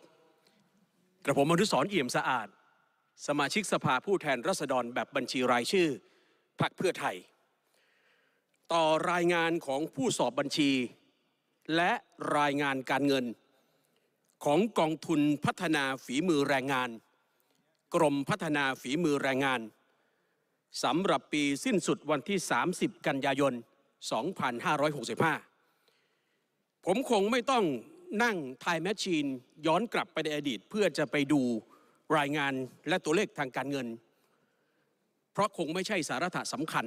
กระผมอนุสรเอี่ยมสะอาด สมาชิกสภาผู้แทนรัษฎรแบบบัญชีรายชื่อพรรคเพื่อไทย ต่อรายงานของผู้สอบบัญชี และรายงานการเงิน ของกองทุนพัฒนาฝีมือแรงงาน กรมพัฒนาฝีมือแรงงานสำหรับปีสิ้นสุดวันที่ 30 กันยายน 2565 ผมคงไม่ต้องนั่งไทม์แมชชีนย้อนกลับไปในอดีต เพื่อจะไปดูรายงานและตัวเลขทางการเงิน เพราะคงไม่ใช่สาระสำคัญ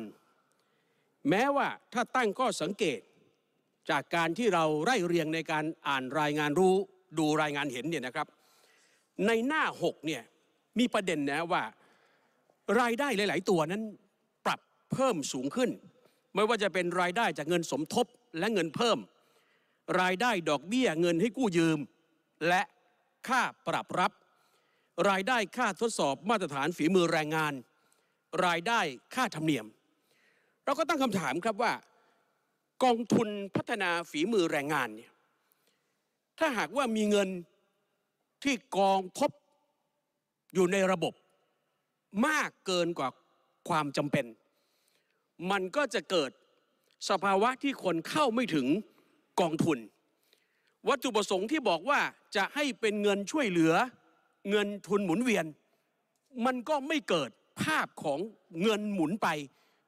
แม้ว่าถ้าตั้งข้อสังเกตจากการที่เราไล่เรียงในการอ่านรายงานรู้ดูรายงานเห็นเนี่ยนะครับ ในหน้า6เนี่ย มีประเด็นนะว่า รายได้หลาย ๆตัวนั้นปรับเพิ่มสูงขึ้น ไม่ว่าจะเป็นรายได้จากเงินสมทบและเงินเพิ่มรายได้ดอกเบี้ยเงินให้กู้ยืม และค่าปรับรับ รายได้ค่าทดสอบมาตรฐานฝีมือแรงงาน รายได้ค่าธรรมเนียมเราก็ตั้งคำถามครับว่า กองทุนพัฒนาฝีมือแรงงานเนี่ยถ้าหากว่ามีเงินที่กองรบอยู่ในระบบมากเกินกว่าความจำเป็น มันก็จะเกิดสภาวะที่คนเข้าไม่ถึงกองทุน วัตถุประสงค์ที่บอกว่าจะให้เป็นเงินช่วยเหลือเงินทุนหมุนเวียน มันก็ไม่เกิดภาพของเงินหมุนไป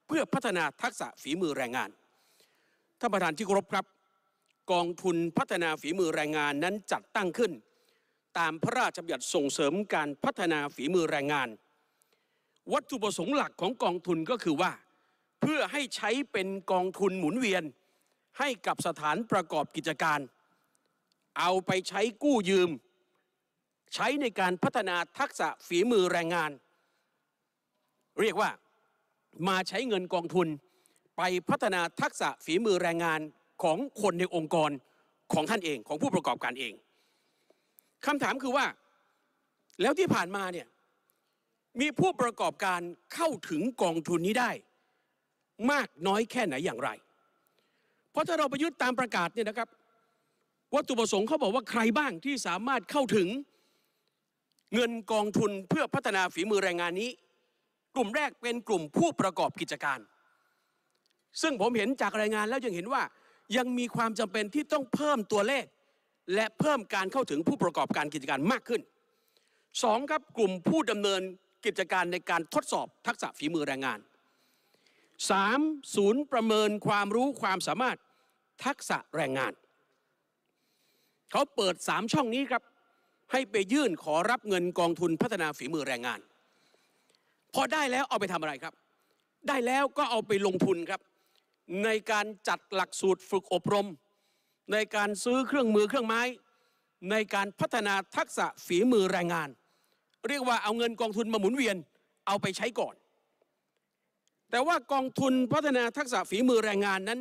เพื่อพัฒนาทักษะฝีมือแรงงานท่านประธานที่เคารพครับ กองทุนพัฒนาฝีมือแรงงานนั้นจัดตั้งขึ้น ตามพระราชบัญญัติส่งเสริมการพัฒนาฝีมือแรงงาน วัตถุประสงค์หลักของกองทุนก็คือว่า เพื่อให้ใช้เป็นกองทุนหมุนเวียนให้กับสถานประกอบกิจการ เอาไปใช้กู้ยืม ใช้ในการพัฒนาทักษะฝีมือแรงงาน เรียกว่ามาใช้เงินกองทุนไปพัฒนาทักษะฝีมือแรงงานของคนในองค์กรของท่านเองของผู้ประกอบการเองคำถามคือว่า แล้วที่ผ่านมาเนี่ยมีผู้ประกอบการเข้าถึงกองทุนนี้ได้มากน้อยแค่ไหนอย่างไรเพราะถ้าเราประยุทธ์ตามประกาศเนี่ยนะครับ วัตถุประสงค์เขาบอกว่าใครบ้างที่สามารถเข้าถึงเงินกองทุนเพื่อพัฒนาฝีมือแรงงานนี้ กลุ่มแรกเป็นกลุ่มผู้ประกอบกิจการ ซึ่งผมเห็นจากรายงานแล้วยังเห็นว่า ยังมีความจำเป็นที่ต้องเพิ่มตัวเลข และเพิ่มการเข้าถึงผู้ประกอบการกิจการมากขึ้น 2. ครับกลุ่มผู้ดำเนินกิจการในการทดสอบทักษะฝีมือแรงงาน 3. ศูนย์ประเมินความรู้ความสามารถทักษะแรงงานเขาเปิด3ช่องนี้ครับ ให้ไปยื่นขอรับเงินกองทุนพัฒนาฝีมือแรงงาน พอได้แล้วเอาไปทำอะไรครับ ได้แล้วก็เอาไปลงทุนครับ ในการจัดหลักสูตรฝึกอบรม ในการซื้อเครื่องมือเครื่องไม้ ในการพัฒนาทักษะฝีมือแรงงาน เรียกว่าเอาเงินกองทุนมาหมุนเวียน เอาไปใช้ก่อนแต่ว่ากองทุนพัฒนาทักษะฝีมือแรงงานนั้น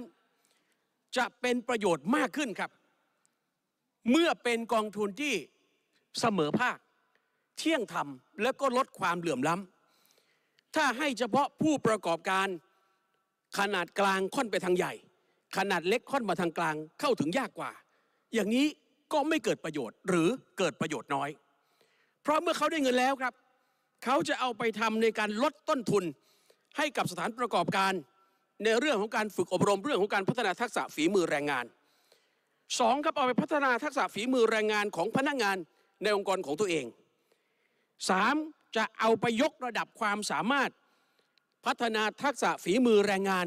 จะเป็นประโยชน์มากขึ้นครับ เมื่อเป็นกองทุนที่เสมอภาคเที่ยงธรรม และก็ลดความเหลื่อมล้ำถ้าให้เฉพาะผู้ประกอบการขนาดกลางค่อนไปทางใหญ่ ขนาดเล็กค่อนมาทางกลางเข้าถึงยากกว่า อย่างนี้ก็ไม่เกิดประโยชน์หรือเกิดประโยชน์น้อย เพราะเมื่อเขาได้เงินแล้วครับ เขาจะเอาไปทำในการลดต้นทุนให้กับสถานประกอบการในเรื่องของการฝึกอบรมเรื่องของการพัฒนาทักษะฝีมือแรงงานสองครับเอาไปพัฒนาทักษะฝีมือแรงงานของพนักงานในองค์กรของตัวเอง สามจะเอาไปยกระดับความสามารถพัฒนาทักษะฝีมือแรงงาน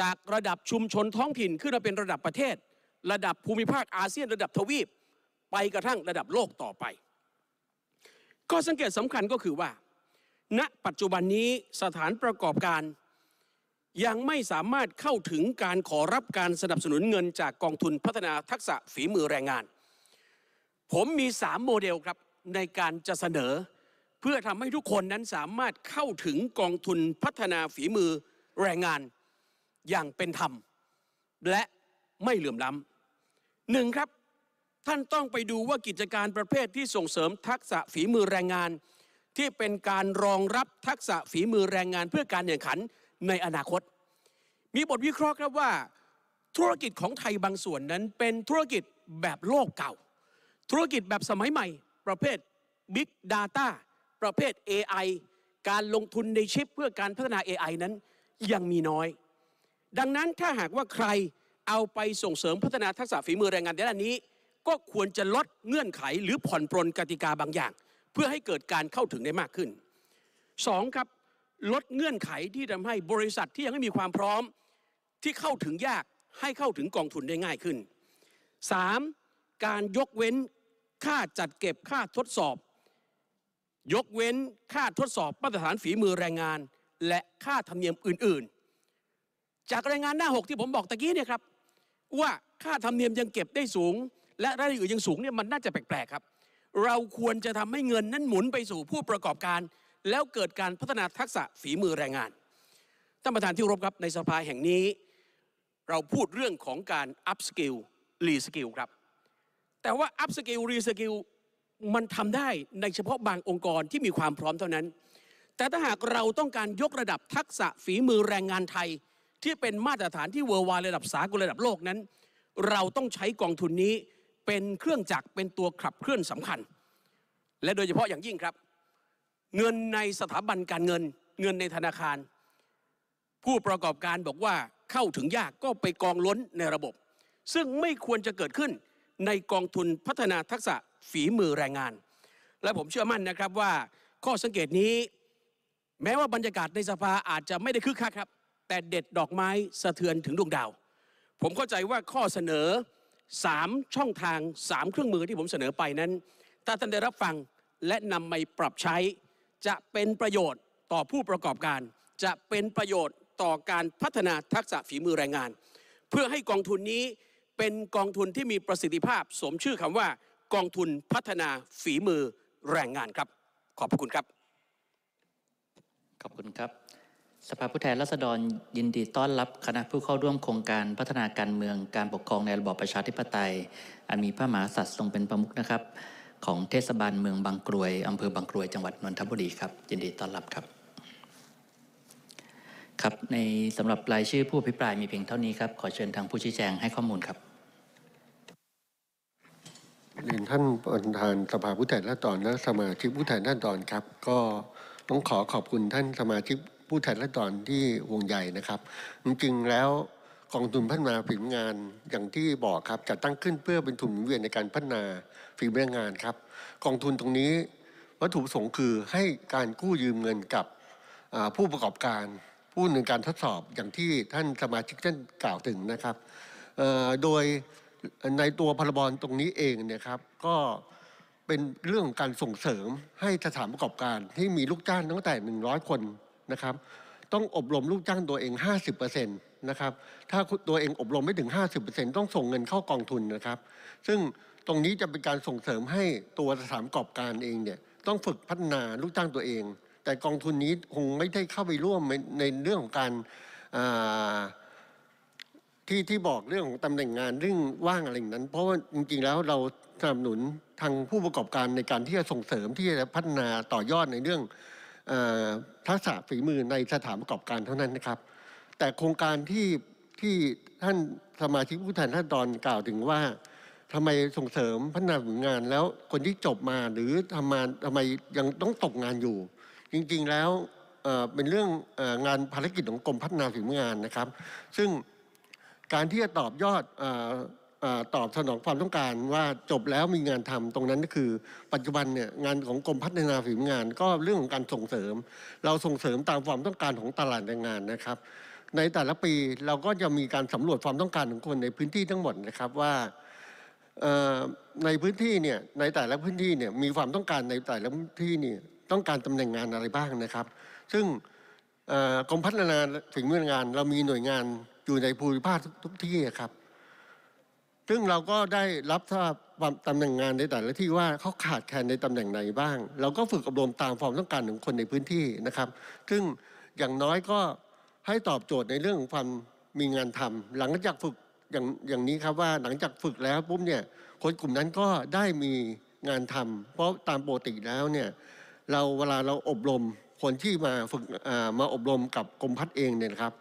จากระดับชุมชนท้องถิ่นขึ้นมาเป็นระดับประเทศ ระดับภูมิภาคอาเซียนระดับทวีปไปกระทั่งระดับโลกต่อไป ก็สังเกตสำคัญก็คือว่าณปัจจุบันนี้สถานประกอบการ ยังไม่สามารถเข้าถึงการขอรับการสนับสนุนเงินจากกองทุนพัฒนาทักษะฝีมือแรงงาน ผมมี3โมเดลครับในการจะเสนอ เพื่อทำให้ทุกคนนั้นสามารถเข้าถึงกองทุนพัฒนาฝีมือแรงงานอย่างเป็นธรรม และไม่เหลื่อมล้ำหนึ่งครับท่านต้องไปดูว่ากิจการประเภทที่ส่งเสริมทักษะฝีมือแรงงานที่เป็นการรองรับทักษะฝีมือแรงงานเพื่อการแข่งขันในอนาคต มีบทวิเคราะห์ครับว่า ธุรกิจของไทยบางส่วนนั้นเป็นธุรกิจแบบโลกเก่า ธุรกิจแบบสมัยใหม่ ประเภท Big Data ประเภท AI การลงทุนในชิปเพื่อการพัฒนา AI นั้นยังมีน้อย ดังนั้นถ้าหากว่าใครเอาไปส่งเสริมพัฒนาทักษะฝีมือแรงงานในด้านนี้ ก็ควรจะลดเงื่อนไข หรือผ่อนปรนกติกาบางอย่างเพื่อให้เกิดการเข้าถึงได้มากขึ้น 2. ครับ ลดเงื่อนไขที่ทำให้บริษัทที่ยังไม่มีความพร้อมที่เข้าถึงยากให้เข้าถึงกองทุนได้ง่ายขึ้น 3. การยกเว้นค่าจัดเก็บค่าทดสอบ ยกเว้นค่าทดสอบมาตรฐานฝีมือแรงงาน และค่าธรรมเนียมอื่น ๆ จากรายงานหน้า 6 ที่ผมบอกตะกี้เนี่ยครับว่าค่าธรรมเนียมยังเก็บได้สูง และรายละเอียดยังสูงเนี่ยมันน่าจะแปลก ๆ ครับเราควรจะทำให้เงินนั้นหมุนไปสู่ผู้ประกอบการ แล้วเกิดการพัฒนาทักษะฝีมือแรงงาน ท่านประธานที่รบครับในสภาแห่งนี้ เราพูดเรื่องของการอัพสกิลรีสกิลครับ แต่ว่าอัพสกิลรีสกิลมันทำได้ในเฉพาะบางองค์กรที่มีความพร้อมเท่านั้น แต่ถ้าหากเราต้องการยกระดับทักษะฝีมือแรงงานไทย ที่เป็นมาตรฐานที่เวอร์วาระดับสากลระดับโลกนั้น เราต้องใช้กองทุนนี้เป็นเครื่องจักรเป็นตัวขับเคลื่อนสำคัญ และโดยเฉพาะอย่างยิ่งครับ เงินในสถาบันการเงินเงินในธนาคาร ผู้ประกอบการบอกว่าเข้าถึงยากก็ไปกองล้นในระบบ ซึ่งไม่ควรจะเกิดขึ้นในกองทุนพัฒนาทักษะฝีมือแรงงาน และผมเชื่อมั่นนะครับว่าข้อสังเกตนี้แม้ว่าบรรยากาศในสภาอาจจะไม่ได้คึกคักครับแต่เด็ดดอกไม้สะเทือนถึงดวงดาว ผมเข้าใจว่าข้อเสนอ3 ช่องทาง 3 เครื่องมือที่ผมเสนอไปนั้นถ้าท่านได้รับฟังและนำไปปรับใช้ จะเป็นประโยชน์ต่อผู้ประกอบการ จะเป็นประโยชน์ต่อการพัฒนาทักษะฝีมือแรงงาน เพื่อให้กองทุนนี้เป็นกองทุนที่มีประสิทธิภาพ สมชื่อคำว่า กองทุนพัฒนาฝีมือแรงงานครับ ขอบพระคุณครับ ขอบคุณครับสภาผู้แทนราษฎรยินดีต้อนรับคณะผู้เข้าร่วมโครงการพัฒนาการเมืองการปกครองในระบอบประชาธิปไตย อันมีพระมหากษัตริย์ทรงเป็นประมุขนะครับ ของเทศบาลเมืองบางกรวยอำเภอบางกรวยจังหวัดนนทบุรีครับยินดีต้อนรับครับครับในสำหรับรายชื่อผู้อภิปรายมีเพียงเท่านี้ครับขอเชิญทางผู้ชี้แจงให้ข้อมูลครับเรียนท่านประธานสภาผู้แทนราษฎรและสมาชิกผู้แทนราษฎรครับก็ต้องขอขอบคุณท่านสมาชิกผู้แทนรัศดรที่วงใหญ่นะครับจริงๆแล้วกองทุนพัฒนาฝีมืองานอย่างที่บอกครับจะตั้งขึ้นเพื่อเป็นทุนเวียนในการพัฒนาฝีมืองานครับกองทุนตรงนี้วัตถุประสงค์คือให้การกู้ยืมเงินกับผู้ประกอบการ ผู้หนึ่งการทดสอบอย่างที่ท่านสมาชิกท่านกล่าวถึงนะครับโดยในตัวพรบตรงนี้เองเนี่ยครับ ก็เป็นเรื่องของการส่งเสริมให้สถานประกอบการที่มีลูกจ้างตั้งแต่100คนนะครับ ต้องอบรมลูกจ้างตัวเอง50%นะครับ ถ้าตัวเองอบรมไม่ถึง50%ต้องส่งเงินเข้ากองทุนนะครับ ซึ่งตรงนี้จะเป็นการส่งเสริมให้ตัวสามรกอบการเองเนี่ย ต้องฝึกพัฒนาลูกจ้างตัวเอง แต่กองทุนนี้คงไม่ได้เข้าไปร่วมในเรื่องของการที่ที่บอกเรื่องของตำแหน่งงานเรื่องว่างอะไรนั้น เพราะว่าจริงๆ แล้วเราสนับสนุนทางผู้ประกอบการในการที่จะส่งเสริมที่จะพัฒนาต่อยอดในเรื่องทักษะฝีมือในสถานประกอบการเท่านั้นนะครับ แต่โครงการที่ที่ท่านสมาชิกผู้แทนท่านดอนกล่าวถึงว่า ทำไมส่งเสริมพัฒนาผลงาน แล้วคนที่จบมาหรือทำมาทำไมยังต้องตกงานอยู่ จริงๆแล้วเป็นเรื่องงานภารกิจของกรมพัฒนาฝีมืองานนะครับ ซึ่งการที่จะตอบยอดตอบสนองความต้องการว่าจบแล้วมีงานทำตรงนั้นก็คือ ปัจจุบันเนี่ยงานของกรมพัฒนาฝีมืองาน ก็เรื่องของการส่งเสริม เราส่งเสริมตามความต้องการของตลาดแรงงานนะครับ ในแต่ละปีเราก็จะมีการสำรวจความต้องการของคนในพื้นที่ทั้งหมดนะครับว่าในพื้นที่เนี่ยในแต่ละพื้นที่เนี่ยมีความต้องการในแต่ละพื้นที่เนี่ยต้องการตำแหน่งงานอะไรบ้างนะครับ ซึ่งกรมพัฒนาฝีมืองาน เรามีหน่วยงานอยู่ในภูมิภาคทุกที่ครับซึ่งเราก็ได้รับทราบตำแหน่งงานในแต่ละที่ว่าเขาขาดแคลนในตำแหน่งไหนบ้าง เราก็ฝึกอบรมตามความต้องการของคนในพื้นที่นะครับ ซึ่งอย่างน้อยก็ให้ตอบโจทย์ในเรื่องของความมีงานทำ หลังจากฝึกอย่างอย่างนี้ครับว่าหลังจากฝึกแล้วปุ๊บเนี่ยคนกลุ่มนั้นก็ได้มีงานทำ เพราะตามปกติแล้วเนี่ยเราเวลาเราอบรมคนที่มาฝึกมาอบรมกับกรมพัฒน์เองเนี่ยครับ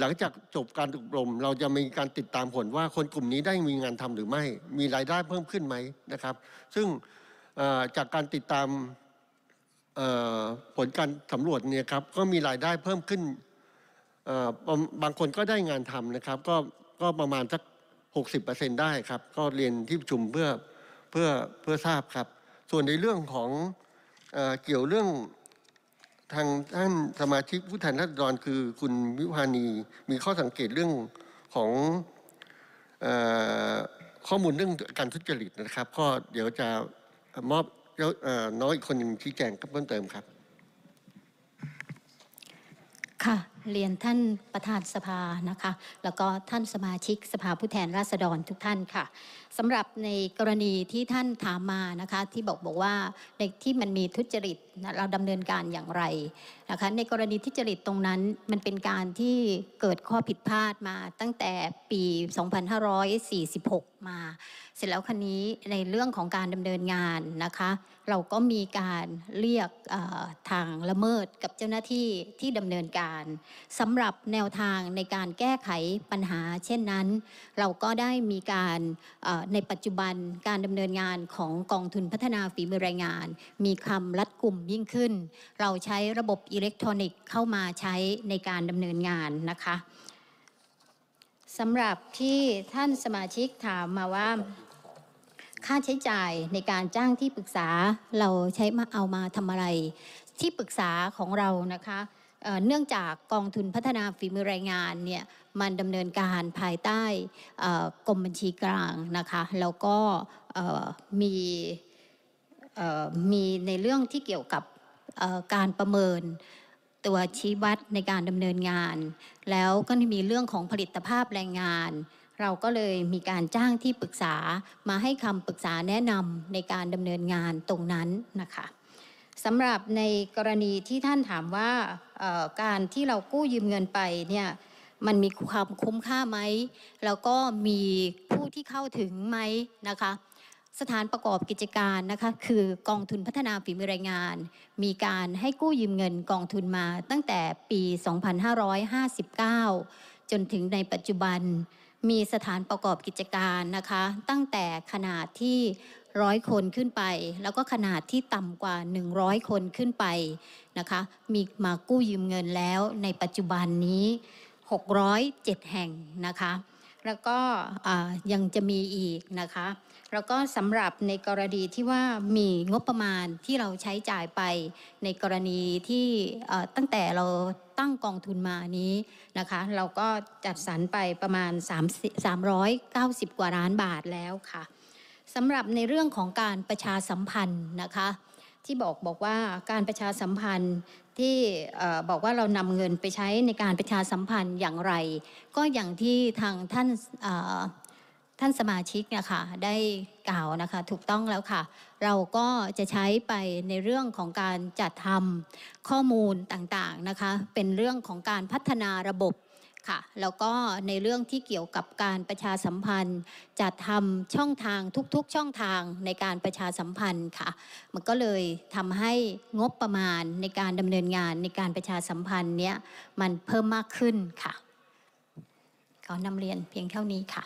หลังจากจบการอบรมเราจะมีการติดตามผลว่าคนกลุ่มนี้ได้มีงานทำหรือไม่มีรายได้เพิ่มขึ้นไหมนะครับ ซึ่งจากการติดตามผลการสำรวจเนี่ยครับก็มีรายได้เพิ่มขึ้นบางคนก็ได้งานทำนะครับก็ก็ประมาณสัก60%ได้ครับก็เรียนที่ประชุมเพื่อเพื่อเพื่อทราบครับ ส่วนในเรื่องของเอเกี่ยวเรื่องทางท่านสมาชิกผู้แทนราษฎรคือคุณวิพานี มีข้อสังเกตเรื่องของข้อมูลเรื่องการทุจริตนะครับก็เดี๋ยวจะมอบน้อยอีกคนหนึ่งชี้แจงเพิ่มเติมครับ ค่ะเรียนท่านประธานสภานะคะ แล้วก็ท่านสมาชิกสภาผู้แทนราษฎรทุกท่านค่ะสำหรับในกรณีที่ท่านถามมานะคะที่บอกบอกว่าในที่มันมีทุจริตเราดำเนินการอย่างไรนะคะในกรณีทุจริตตรงนั้น มันเป็นการที่เกิดข้อผิดพลาดมาตั้งแต่ปี 2546 มา เสร็จแล้วคันนี้ในเรื่องของการดำเนินงานนะคะ เราก็มีการเรียกทางละเมิดกับเจ้าหน้าที่ที่ดำเนินการ สำหรับแนวทางในการแก้ไขปัญหา เช่นนั้น เราก็ได้มีการในปัจจุบันการดำเนินงานของกองทุนพัฒนาฝีมือแรงงาน มีคำรัดกลุ่มยิ่งขึ้น เราใช้ระบบอิเล็กทรอนิกส์ เข้ามาใช้ในการดำเนินงานนะคะสำหรับที่ท่านสมาชิกถามมาว่าค่าใช้จ่ายในการจ้างที่ปรึกษาเราใช้มาเอามาทำอะไร ที่ปรึกษาของเรานะคะเนื่องจากกองทุนพัฒนาฝีมือแรงงานเนี่ยมันดำเนินการภายใต้กรมบัญชีกลางนะคะ แล้วก็มีมีในเรื่องที่เกี่ยวกับการประเมินตัวชี้วัดในการดำเนินงาน แล้วก็มีเรื่องของผลิตภาพแรงงาน เราก็เลยมีการจ้างที่ปรึกษามาให้คำปรึกษาแนะนำในการดำเนินงานตรงนั้นนะคะสำหรับในกรณีที่ท่านถามว่าการที่เรากู้ยืมเงินไปเนี่ยมันมีความคุ้มค่าไหม แล้วก็มีผู้ที่เข้าถึงไหมนะคะ สถานประกอบกิจการนะคะ คือกองทุนพัฒนาฝีมือแรงงาน มีการให้กู้ยืมเงินกองทุนมา ตั้งแต่ปี 2559 จนถึงในปัจจุบัน มีสถานประกอบกิจการนะคะ ตั้งแต่ขนาดที่ร้อยคนขึ้นไป แล้วก็ขนาดที่ต่ำกว่า 100 คนขึ้นไปนะคะ มีมากู้ยืมเงินแล้วในปัจจุบันนี้607แห่งนะคะแล้วก็ยังจะมีอีกนะคะแล้วก็สำหรับในกรณีที่ว่ามีงบประมาณที่เราใช้จ่ายไปในกรณีที่ตั้งแต่เราตั้งกองทุนมานี้นะคะ เราก็จัดสรรไปประมาณ3 390 กว่าล้านบาทแล้วค่ะสำหรับในเรื่องของการประชาสัมพันธ์นะคะ ที่บอกบอกว่าการประชาสัมพันธ์ที่บอกว่าเรานำเงินไปใช้ในการประชาสัมพันธ์อย่างไร ก็อย่างที่ทางท่านท่านสมาชิกนะคะได้กล่าวนะคะถูกต้องแล้วค่ะ เราก็จะใช้ไปในเรื่องของการจัดทำข้อมูลต่างๆนะคะเป็นเรื่องของการพัฒนาระบบค่ะแล้วก็ในเรื่องที่เกี่ยวกับการประชาสัมพันธ์จัดทำช่องทางทุกๆช่องทางในการประชาสัมพันธ์ค่ะ มันก็เลยทำให้งบประมาณในการดำเนินงานในการประชาสัมพันธ์เนี้ยมันเพิ่มมากขึ้นค่ะขอนำเรียนเพียงเท่านี้ค่ะ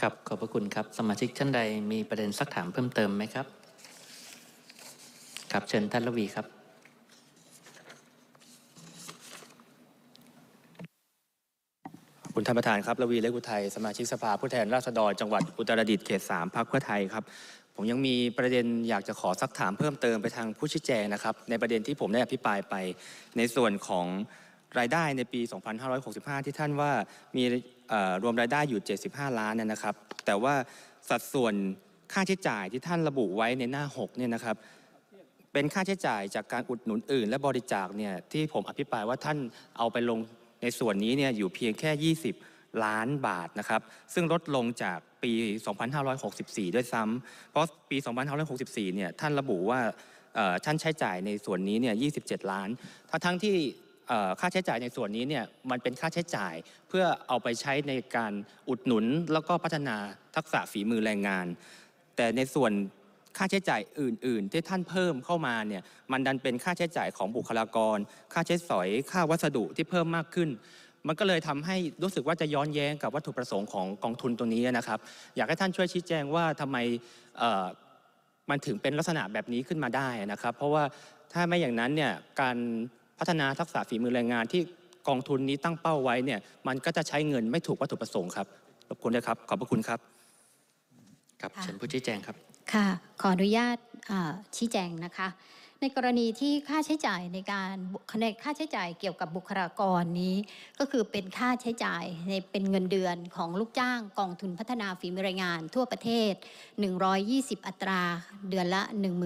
ครับขอบพระคุณครับ สมาชิกท่านใดมีประเด็นสักถามเพิ่มเติมไหมครับครับเชิญท่านระวีครับท่านประธานครับระวี เลกุไทยสมาชิกสภาผู้แทนราษฎรจังหวัดอุตรดิตถ์เขตสามพักเพื่อไทยครับ ผมยังมีประเด็นอยากจะขอสักถามเพิ่มเติมไปทางผู้ชี้แจงนะครับ ในประเด็นที่ผมได้อภิปรายไปในส่วนของรายได้ในปี 2565 ที่ท่านว่ามีรวมรายได้อยู่ 75 ล้านนะครับ แต่ว่าสัดส่วนค่าใช้จ่ายที่ท่านระบุไว้ในหน้า 6 เนี่ยนะครับ เป็นค่าใช้จ่ายจากการอุดหนุนอื่น และบริจาคเนี่ยที่ผมอภิปรายว่าท่านเอาไปลงในส่วนนี้เนี่ยอยู่เพียงแค่ 20 ล้านบาทนะครับซึ่งลดลงจากปี 2564 ด้วยซ้ำเพราะปี 2564เนี่ยท่านระบุว่าท่านใช้จ่ายในส่วนนี้เนี่ย27 ล้านทั้งที่ค่าใช้จ่ายในส่วนนี้เนี่ยมันเป็นค่าใช้จ่ายเพื่อเอาไปใช้ในการอุดหนุนแล้วก็พัฒนาทักษะฝีมือแรงงาน แต่ในส่วนค่าใช้จ่ายอื่น ๆ ที่ท่านเพิ่มเข้ามาเนี่ยมันดันเป็นค่าใช้จ่ายของบุคลากร ค่าใช้สอยค่าวัสดุที่เพิ่มมากขึ้น มันก็เลยทำให้รู้สึกว่าจะย้อนแย้งกับวัตถุประสงค์ของกองทุนตัวนี้นะครับ อยากให้ท่านช่วยชี้แจงว่าทำไมมันถึงเป็นลักษณะแบบนี้ขึ้นมาได้นะครับ เพราะว่าถ้าไม่อย่างนั้นเนี่ยการพัฒนาทักษะฝีมือแรงงานที่กองทุนนี้ตั้งเป้าไว้เนี่ยมันก็จะใช้เงินไม่ถูกวัตถุประสงค์ครับขอบคุณนะครับขอบพระคุณครับ ครับเชิญผู้ชี้แจงครับค่ะขออนุญาตชี้แจงนะคะในกรณีที่ค่าใช้จ่ายในการในค่าใช้จ่ายเกี่ยวกับบุคลากรนี้ ก็คือเป็นค่าใช้จ่ายในเป็นเงินเดือนของลูกจ้างกองทุนพัฒนาฝีมือแรงงานทั่วประเทศ 120 อัตราเดือนละ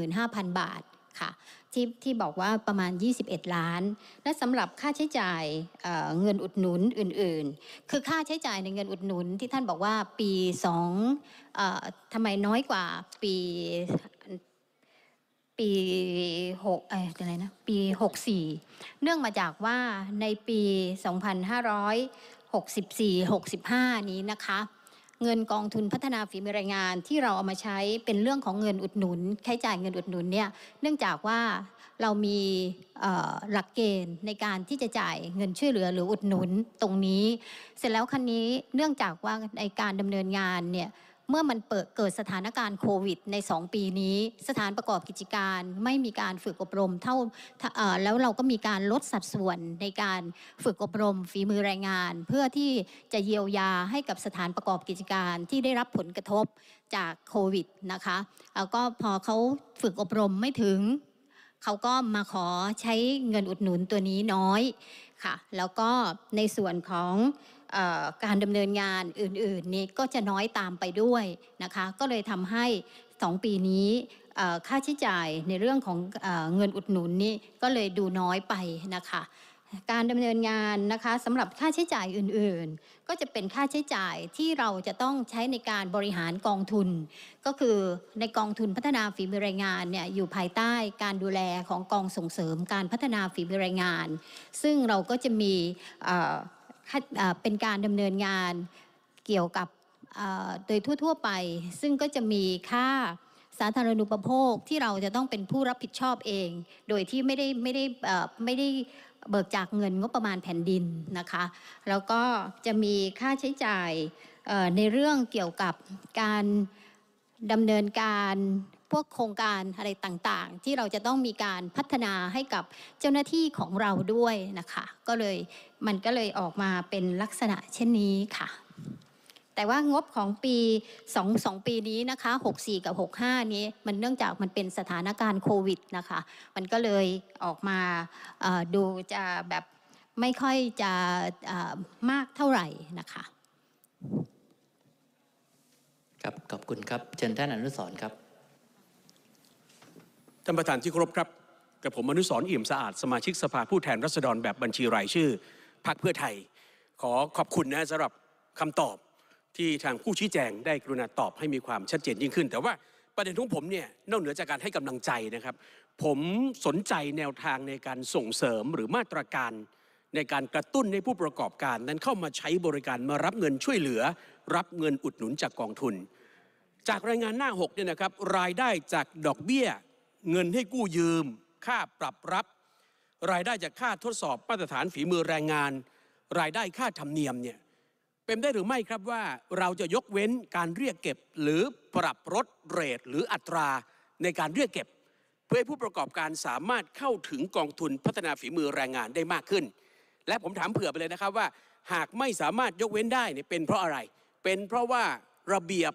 15,000 บาทค่ะที่ที่บอกว่าประมาณ 21 ล้าน และสำหรับค่าใช้จ่ายเเงินอุดหนุนอื่น ๆ คือค่าใช้จ่ายในเงินอุดหนุนที่ท่านบอกว่าปี 2ทำไมน้อยกว่าปี ปีหกอะไรนะ ปี 64 เนื่องมาจากว่าในปี 2564 65 นี้นะคะเงินกองทุนพัฒนาฝีมือแรงงานที่เราเอามาใช้เป็นเรื่องของเงินอุดหนุนใช้จ่ายเงินอุดหนุนเนี่ยเนื่องจากว่าเรามีหลักเกณฑ์ในการที่จะจ่ายเงินช่วยเหลือหรืออุดหนุนตรงนี้ เสร็จแล้วคันนี้เนื่องจากว่าในการดำเนินงานเนี่ยเมื่อมันเปิดเกิดสถานการณ์โควิดใน2 ปีนี้ สถานประกอบกิจการไม่มีการฝึกอบรมเท่าแล้วเราก็มีการลดสัดส่วนในการฝึกอบรมฝีมือแรงงาน เพื่อที่จะเยียวยาให้กับสถานประกอบกิจการที่ได้รับผลกระทบจากโควิดนะคะแล้วก็พอเขาฝึกอบรมไม่ถึงเขาก็มาขอใช้เงินอุดหนุนตัวนี้น้อยค่ะ แล้วก็ในส่วนของการดำเนินงานอื่นๆ นี้ก็จะน้อยตามไปด้วยนะคะ ก็เลยทำให้2ปีนี้ค่าใช้จ่ายในเรื่องของเงินอุดหนุนนี้ก็เลยดูน้อยไปนะคะ การดำเนินงานนะคะสำหรับค่าใช้จ่ายอื่น ๆ ก็จะเป็นค่าใช้จ่ายที่เราจะต้องใช้ในการบริหารกองทุน ก็คือในกองทุนพัฒนาฝีมือแรงงานเนี่ยอยู่ภายใต้การดูแลของกองส่งเสริมการพัฒนาฝีมือแรงงาน ซึ่งเราก็จะมีเป็นการดำเนินงานเกี่ยวกับโดยทั่วๆไป ซึ่งก็จะมีค่าสาธารณูปโภคที่เราจะต้องเป็นผู้รับผิดชอบเอง โดยที่ไม่ได้ไม่ได้ไม่ได้เบิกจากเงินงบประมาณแผ่นดินนะคะแล้วก็จะมีค่าใช้จ่ายในเรื่องเกี่ยวกับการดำเนินการพวกโครงการอะไรต่าง ๆ ที่เราจะต้องมีการพัฒนาให้กับเจ้าหน้าที่ของเราด้วยนะคะก็เลยมันก็เลยออกมาเป็นลักษณะเช่นนี้ค่ะ แต่ว่างบของปี2 2ปีนี้นะคะ64 กับ 65 นี้มันเนื่องจากมันเป็นสถานการณ์โควิดนะคะมันก็เลยออกมาดูจะแบบ ไม่ค่อยจะมากเท่าไหร่นะคะครับขอบคุณครับเชิญท่านอนุสรครับท่านประธานที่เคารพครับกับผมอนุสรอิ่มสะอาดสมาชิกสภาผู้แทนรัษฎรแบบบัญชีรายชื่อพรรคเพื่อไทยขอขอบคุณนะสำหรับคำตอบที่ทางผู้ชี้แจงได้กรุณาตอบให้มีความชัดเจน ยิ่งขึ้น แต่ว่าประเด็นของผมเนี่ยนอกเหนือจากการให้กำลังใจนะครับ ผมสนใจแนวทางในการส่งเสริมหรือมาตรการในการกระตุ้นให้ผู้ประกอบการ นั้นเข้ามาใช้บริการมารับเงินช่วยเหลือ รับเงินอุดหนุนจากกองทุน จากรายงานหน้า6เนี่ยนะครับ รายได้จากดอกเบี้ย เงินให้กู้ยืม ค่าปรับรับรายได้จากค่าทดสอบมาตรฐานฝีมือแรงงาน รายได้ค่าธรรมเนียมเนี่ยเป็นได้หรือไม่ครับว่าเราจะยกเว้นการเรียกเก็บ หรือปรับลดเรทหรืออัตราในการเรียกเก็บ เพื่อให้ผู้ประกอบการสามารถเข้าถึงกองทุนพัฒนาฝีมือแรงงานได้มากขึ้น และผมถามเผื่อไปเลยนะครับว่า หากไม่สามารถยกเว้นได้เนี่ยเป็นเพราะอะไร เป็นเพราะว่าระเบียบ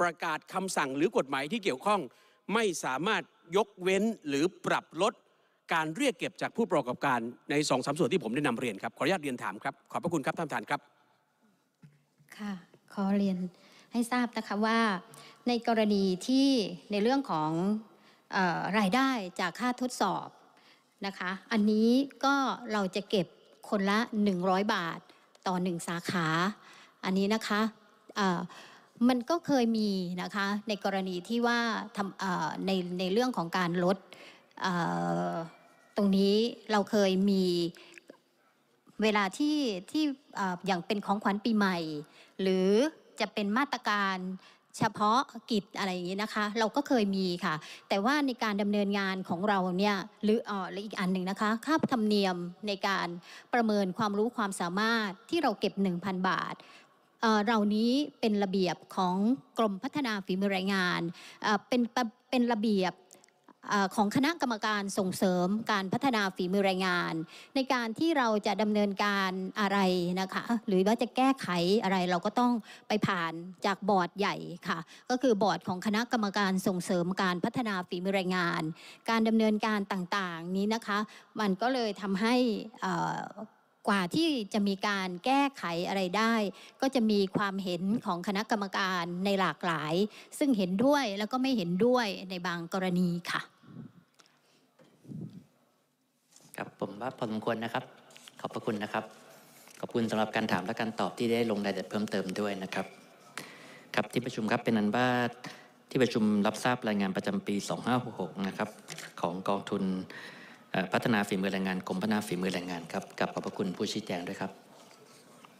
ประกาศคำสั่งหรือกฎหมายที่เกี่ยวข้อง ไม่สามารถยกเว้นหรือปรับลดการเรียกเก็บจากผู้ประกอบการในสองสาส่วนที่ผมได้นำเรียนครับขออนุญาตเรียนถามครับขอบพระคุณครับท่านประธานครับค่ะขอเรียนให้ทราบนะคะว่าในกรณีที่ในเรื่องของออรายได้จากค่าทดสอบนะคะอันนี้ก็เราจะเก็บคนละ 100 บาทต่อ 1 สาขา อันนี้นะคะมันก็เคยมีนะคะในกรณีที่ว่าในในเรื่องของการลดตรงนี้เราเคยมี เวลาที่ที่อย่างเป็นของขวัญปีใหม่ หรือจะเป็นมาตรการเฉพาะกิจอะไรอย่างนี้นะคะ เราก็เคยมีค่ะ แต่ว่าในการดำเนินงานของเราเนี่ยหรืออ๋อและอีกอันหนึ่งนะคะค่าธรรมเนียมในการประเมินความรู้ความสามารถที่เราเก็บ 1,000 บาทเรานี้เป็นระเบียบของกรมพัฒนาฝีมือแรงงานเป็นเป็นระเบียบของคณะกรรมการส่งเสริมการพัฒนาฝีมือแรงงาน ในการที่เราจะดำเนินการอะไรนะคะ หรือว่าจะแก้ไขอะไรเราก็ต้องไปผ่านจากบอร์ดใหญ่ค่ะ ก็คือบอร์ดของคณะกรรมการส่งเสริมการพัฒนาฝีมือแรงงาน การดำเนินการต่างๆ นี้นะคะ มันก็เลยทำให้กว่าที่จะมีการแก้ไขอะไรได้ ก็จะมีความเห็นของคณะกรรมการในหลากหลาย ซึ่งเห็นด้วยแล้วก็ไม่เห็นด้วยในบางกรณีค่ะครับผมว่าพอสมควรนะครับ ขอบพระคุณนะครับ ขอบคุณสำหรับการถามและการตอบที่ได้ลงรายละเอียดเพิ่มเติมด้วยนะครับ ครับที่ประชุมครับเป็นอันว่าที่ประชุมรับทราบรายงานประจำปี 2566นะครับของกองทุนพัฒนาฝีมือแรงงานกรมพัฒนาฝีมือแรงงานครับกับขอบพระคุณผู้ชี้แจงด้วยครับ